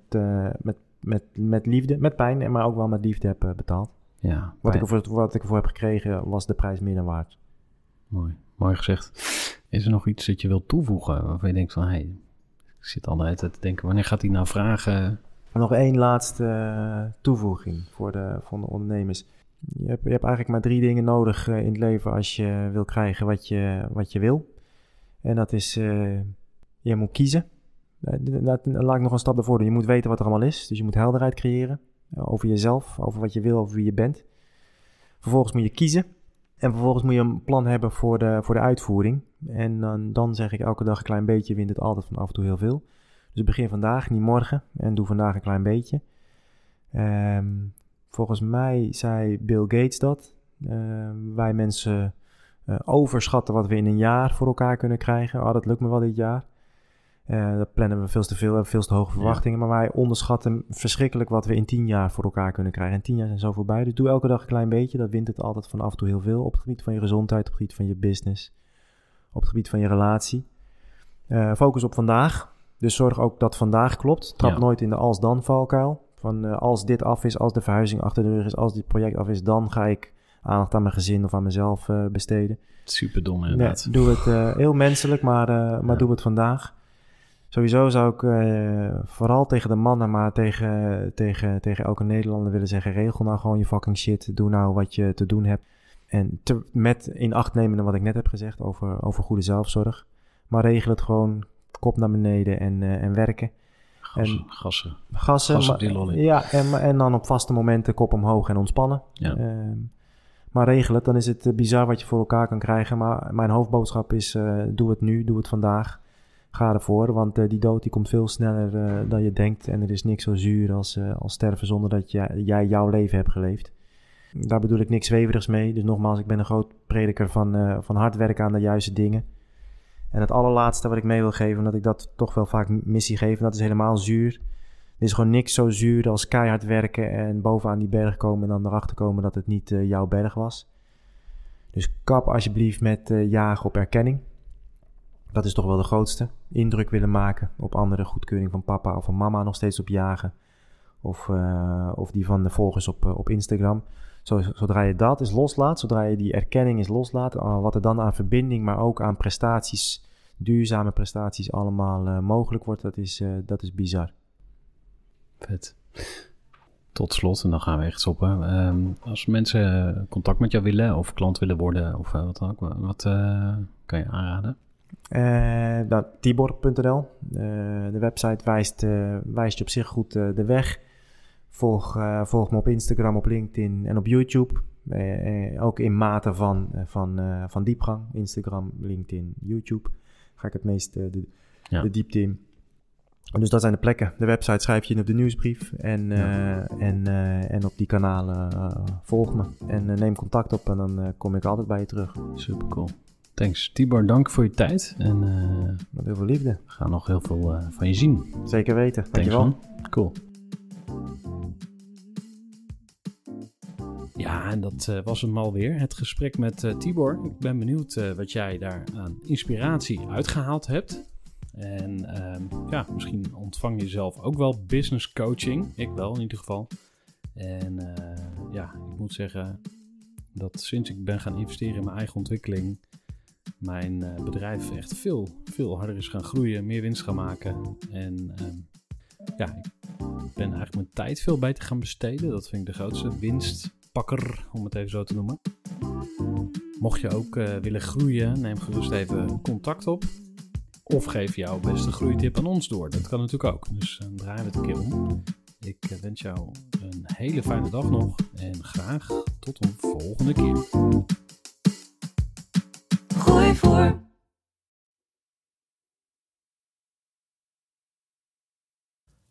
met, met, met liefde, met pijn, en maar ook wel met liefde heb betaald. Ja, wat, ik ervoor, wat ik ervoor heb gekregen was de prijs meer dan waard. Mooi, mooi gezegd. Is er nog iets dat je wilt toevoegen waarvan je denkt van... Hey, ik zit altijd te denken, wanneer gaat hij nou vragen nog één laatste eh, toevoeging voor de, voor de ondernemers. Je hebt, je hebt eigenlijk maar drie dingen nodig eh, in het leven als je wil krijgen wat je, wat je wil. En dat is, eh, je moet kiezen. Dat, laat ik nog een stap ervoor doen. Je moet weten wat er allemaal is. Dus je moet helderheid creëren over jezelf, over wat je wil, over wie je bent. Vervolgens moet je kiezen. En vervolgens moet je een plan hebben voor de, voor de uitvoering. En dan, dan zeg ik elke dag een klein beetje, wint het altijd van af en toe heel veel. Dus begin vandaag, niet morgen. En doe vandaag een klein beetje. Ehm, volgens mij zei Bill Gates dat. Ehm, wij mensen eh, overschatten wat we in een jaar voor elkaar kunnen krijgen. Oh, dat lukt me wel dit jaar. Uh, dat plannen we veel te veel, hebben veel te hoge verwachtingen. Maar wij onderschatten verschrikkelijk wat we in tien jaar voor elkaar kunnen krijgen. En tien jaar zijn zo voorbij. Dus doe elke dag een klein beetje. Dat wint het altijd van af en toe heel veel. Op het gebied van je gezondheid, op het gebied van je business, op het gebied van je relatie. Uh, focus op vandaag. Dus zorg ook dat vandaag klopt. Trap nooit in de als-dan-valkuil. Van eh, als dit af is, als de verhuizing achter de rug is, als dit project af is, dan ga ik aandacht aan mijn gezin of aan mezelf eh, besteden. Super dom inderdaad. doe het eh, heel menselijk, maar, maar doe het vandaag. Sowieso zou ik vooral tegen de mannen, maar tegen, tegen, tegen elke Nederlander willen zeggen: regel nou gewoon je fucking shit. Doe nou wat je te doen hebt. En met in acht nemen wat ik net heb gezegd over, over goede zelfzorg. Maar regel het gewoon kop naar beneden en, eh, en werken. Gassen, en, gassen. Gassen. die Ja, en, en dan op vaste momenten kop omhoog en ontspannen. Ja. Ehm, maar regel het, dan is het eh, bizar wat je voor elkaar kan krijgen. Maar mijn hoofdboodschap is, eh, doe het nu, doe het vandaag ga ervoor. Want die dood die komt veel sneller dan je denkt. En er is niks zo zuur als, als sterven zonder dat jij, jij jouw leven hebt geleefd. Daar bedoel ik niks zweverigs mee. Dus nogmaals, ik ben een groot prediker van, van hard werken aan de juiste dingen. En het allerlaatste wat ik mee wil geven, omdat ik dat toch wel vaak missie geef, en dat is helemaal zuur. Er is gewoon niks zo zuur als keihard werken en bovenaan die berg komen en dan erachter komen dat het niet eh, jouw berg was. Dus kap alsjeblieft met eh, jagen op erkenning. Dat is toch wel de grootste. Indruk willen maken op andere goedkeuring van papa of van mama nog steeds op jagen. Of, eh, of die van de volgers op, op Instagram zodra je dat is loslaat, zodra je die erkenning is loslaat, eh, wat er dan aan verbinding, maar ook aan prestaties, duurzame prestaties allemaal eh, mogelijk wordt, dat is, eh, dat is bizar. Vet. Tot slot, en dan gaan we echt stoppen. Ehm, als mensen contact met jou willen of klant willen worden of wat dan ook, wat kan je aanraden? nou, Tibor.nl. de website wijst, wijst je op zich goed de weg. Volg, eh, volg me op Instagram, op LinkedIn en op YouTube. Eh, eh, ook in mate van, van, van diepgang. Instagram, LinkedIn, YouTube. Ga ik het meest de, ja. de, diepte in. Dus dat zijn de plekken. De website schrijf je in op de nieuwsbrief. En, en, en op die kanalen volg me. En neem contact op en dan kom ik altijd bij je terug. Super cool. Thanks. Tibor, dank voor je tijd. En uh, heel veel liefde. We gaan nog heel veel van je zien. Zeker weten. Dank Thanks, man. Cool. Ja, en dat eh, was hem alweer. Het gesprek met eh, Tibor. Ik ben benieuwd eh, wat jij daar aan inspiratie uitgehaald hebt. En ehm, ja, misschien ontvang je zelf ook wel business coaching. Ik wel in ieder geval. En ja, ik moet zeggen dat sinds ik ben gaan investeren in mijn eigen ontwikkeling, mijn bedrijf echt veel, veel harder is gaan groeien, meer winst gaan maken. En ehm, ja, ik ik ben eigenlijk mijn tijd veel beter gaan besteden. Dat vind ik de grootste winstpakker, om het even zo te noemen. Mocht je ook eh, willen groeien, neem gerust even contact op. Of geef jouw beste groeitip aan ons door. Dat kan natuurlijk ook. Dus eh, dan draaien we het een keer om. Ik eh, wens jou een hele fijne dag nog en graag tot een volgende keer. Gooi voor.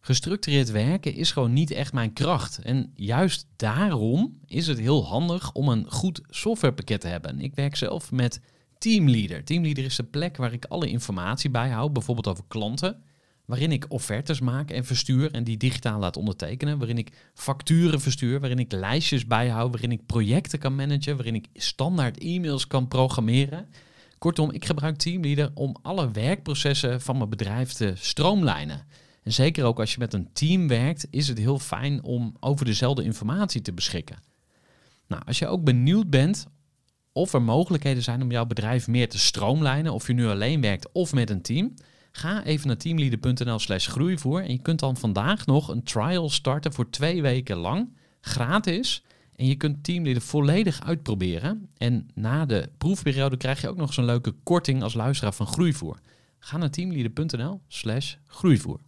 Gestructureerd werken is gewoon niet echt mijn kracht. En juist daarom is het heel handig om een goed softwarepakket te hebben. Ik werk zelf met Teamleader. Teamleader is de plek waar ik alle informatie bijhoud, bijvoorbeeld over klanten. Waarin ik offertes maak en verstuur en die digitaal laat ondertekenen. Waarin ik facturen verstuur, waarin ik lijstjes bijhoud, waarin ik projecten kan managen, waarin ik standaard e-mails kan programmeren. Kortom, ik gebruik Teamleader om alle werkprocessen van mijn bedrijf te stroomlijnen. En zeker ook als je met een team werkt, is het heel fijn om over dezelfde informatie te beschikken. Nou, als je ook benieuwd bent of er mogelijkheden zijn om jouw bedrijf meer te stroomlijnen, of je nu alleen werkt of met een team, ga even naar teamleader.nl/slash groeivoer en je kunt dan vandaag nog een trial starten voor twee weken lang, gratis. En je kunt Teamleader volledig uitproberen. En na de proefperiode krijg je ook nog zo'n leuke korting als luisteraar van Groeivoer. Ga naar teamleader.nl slash groeivoer.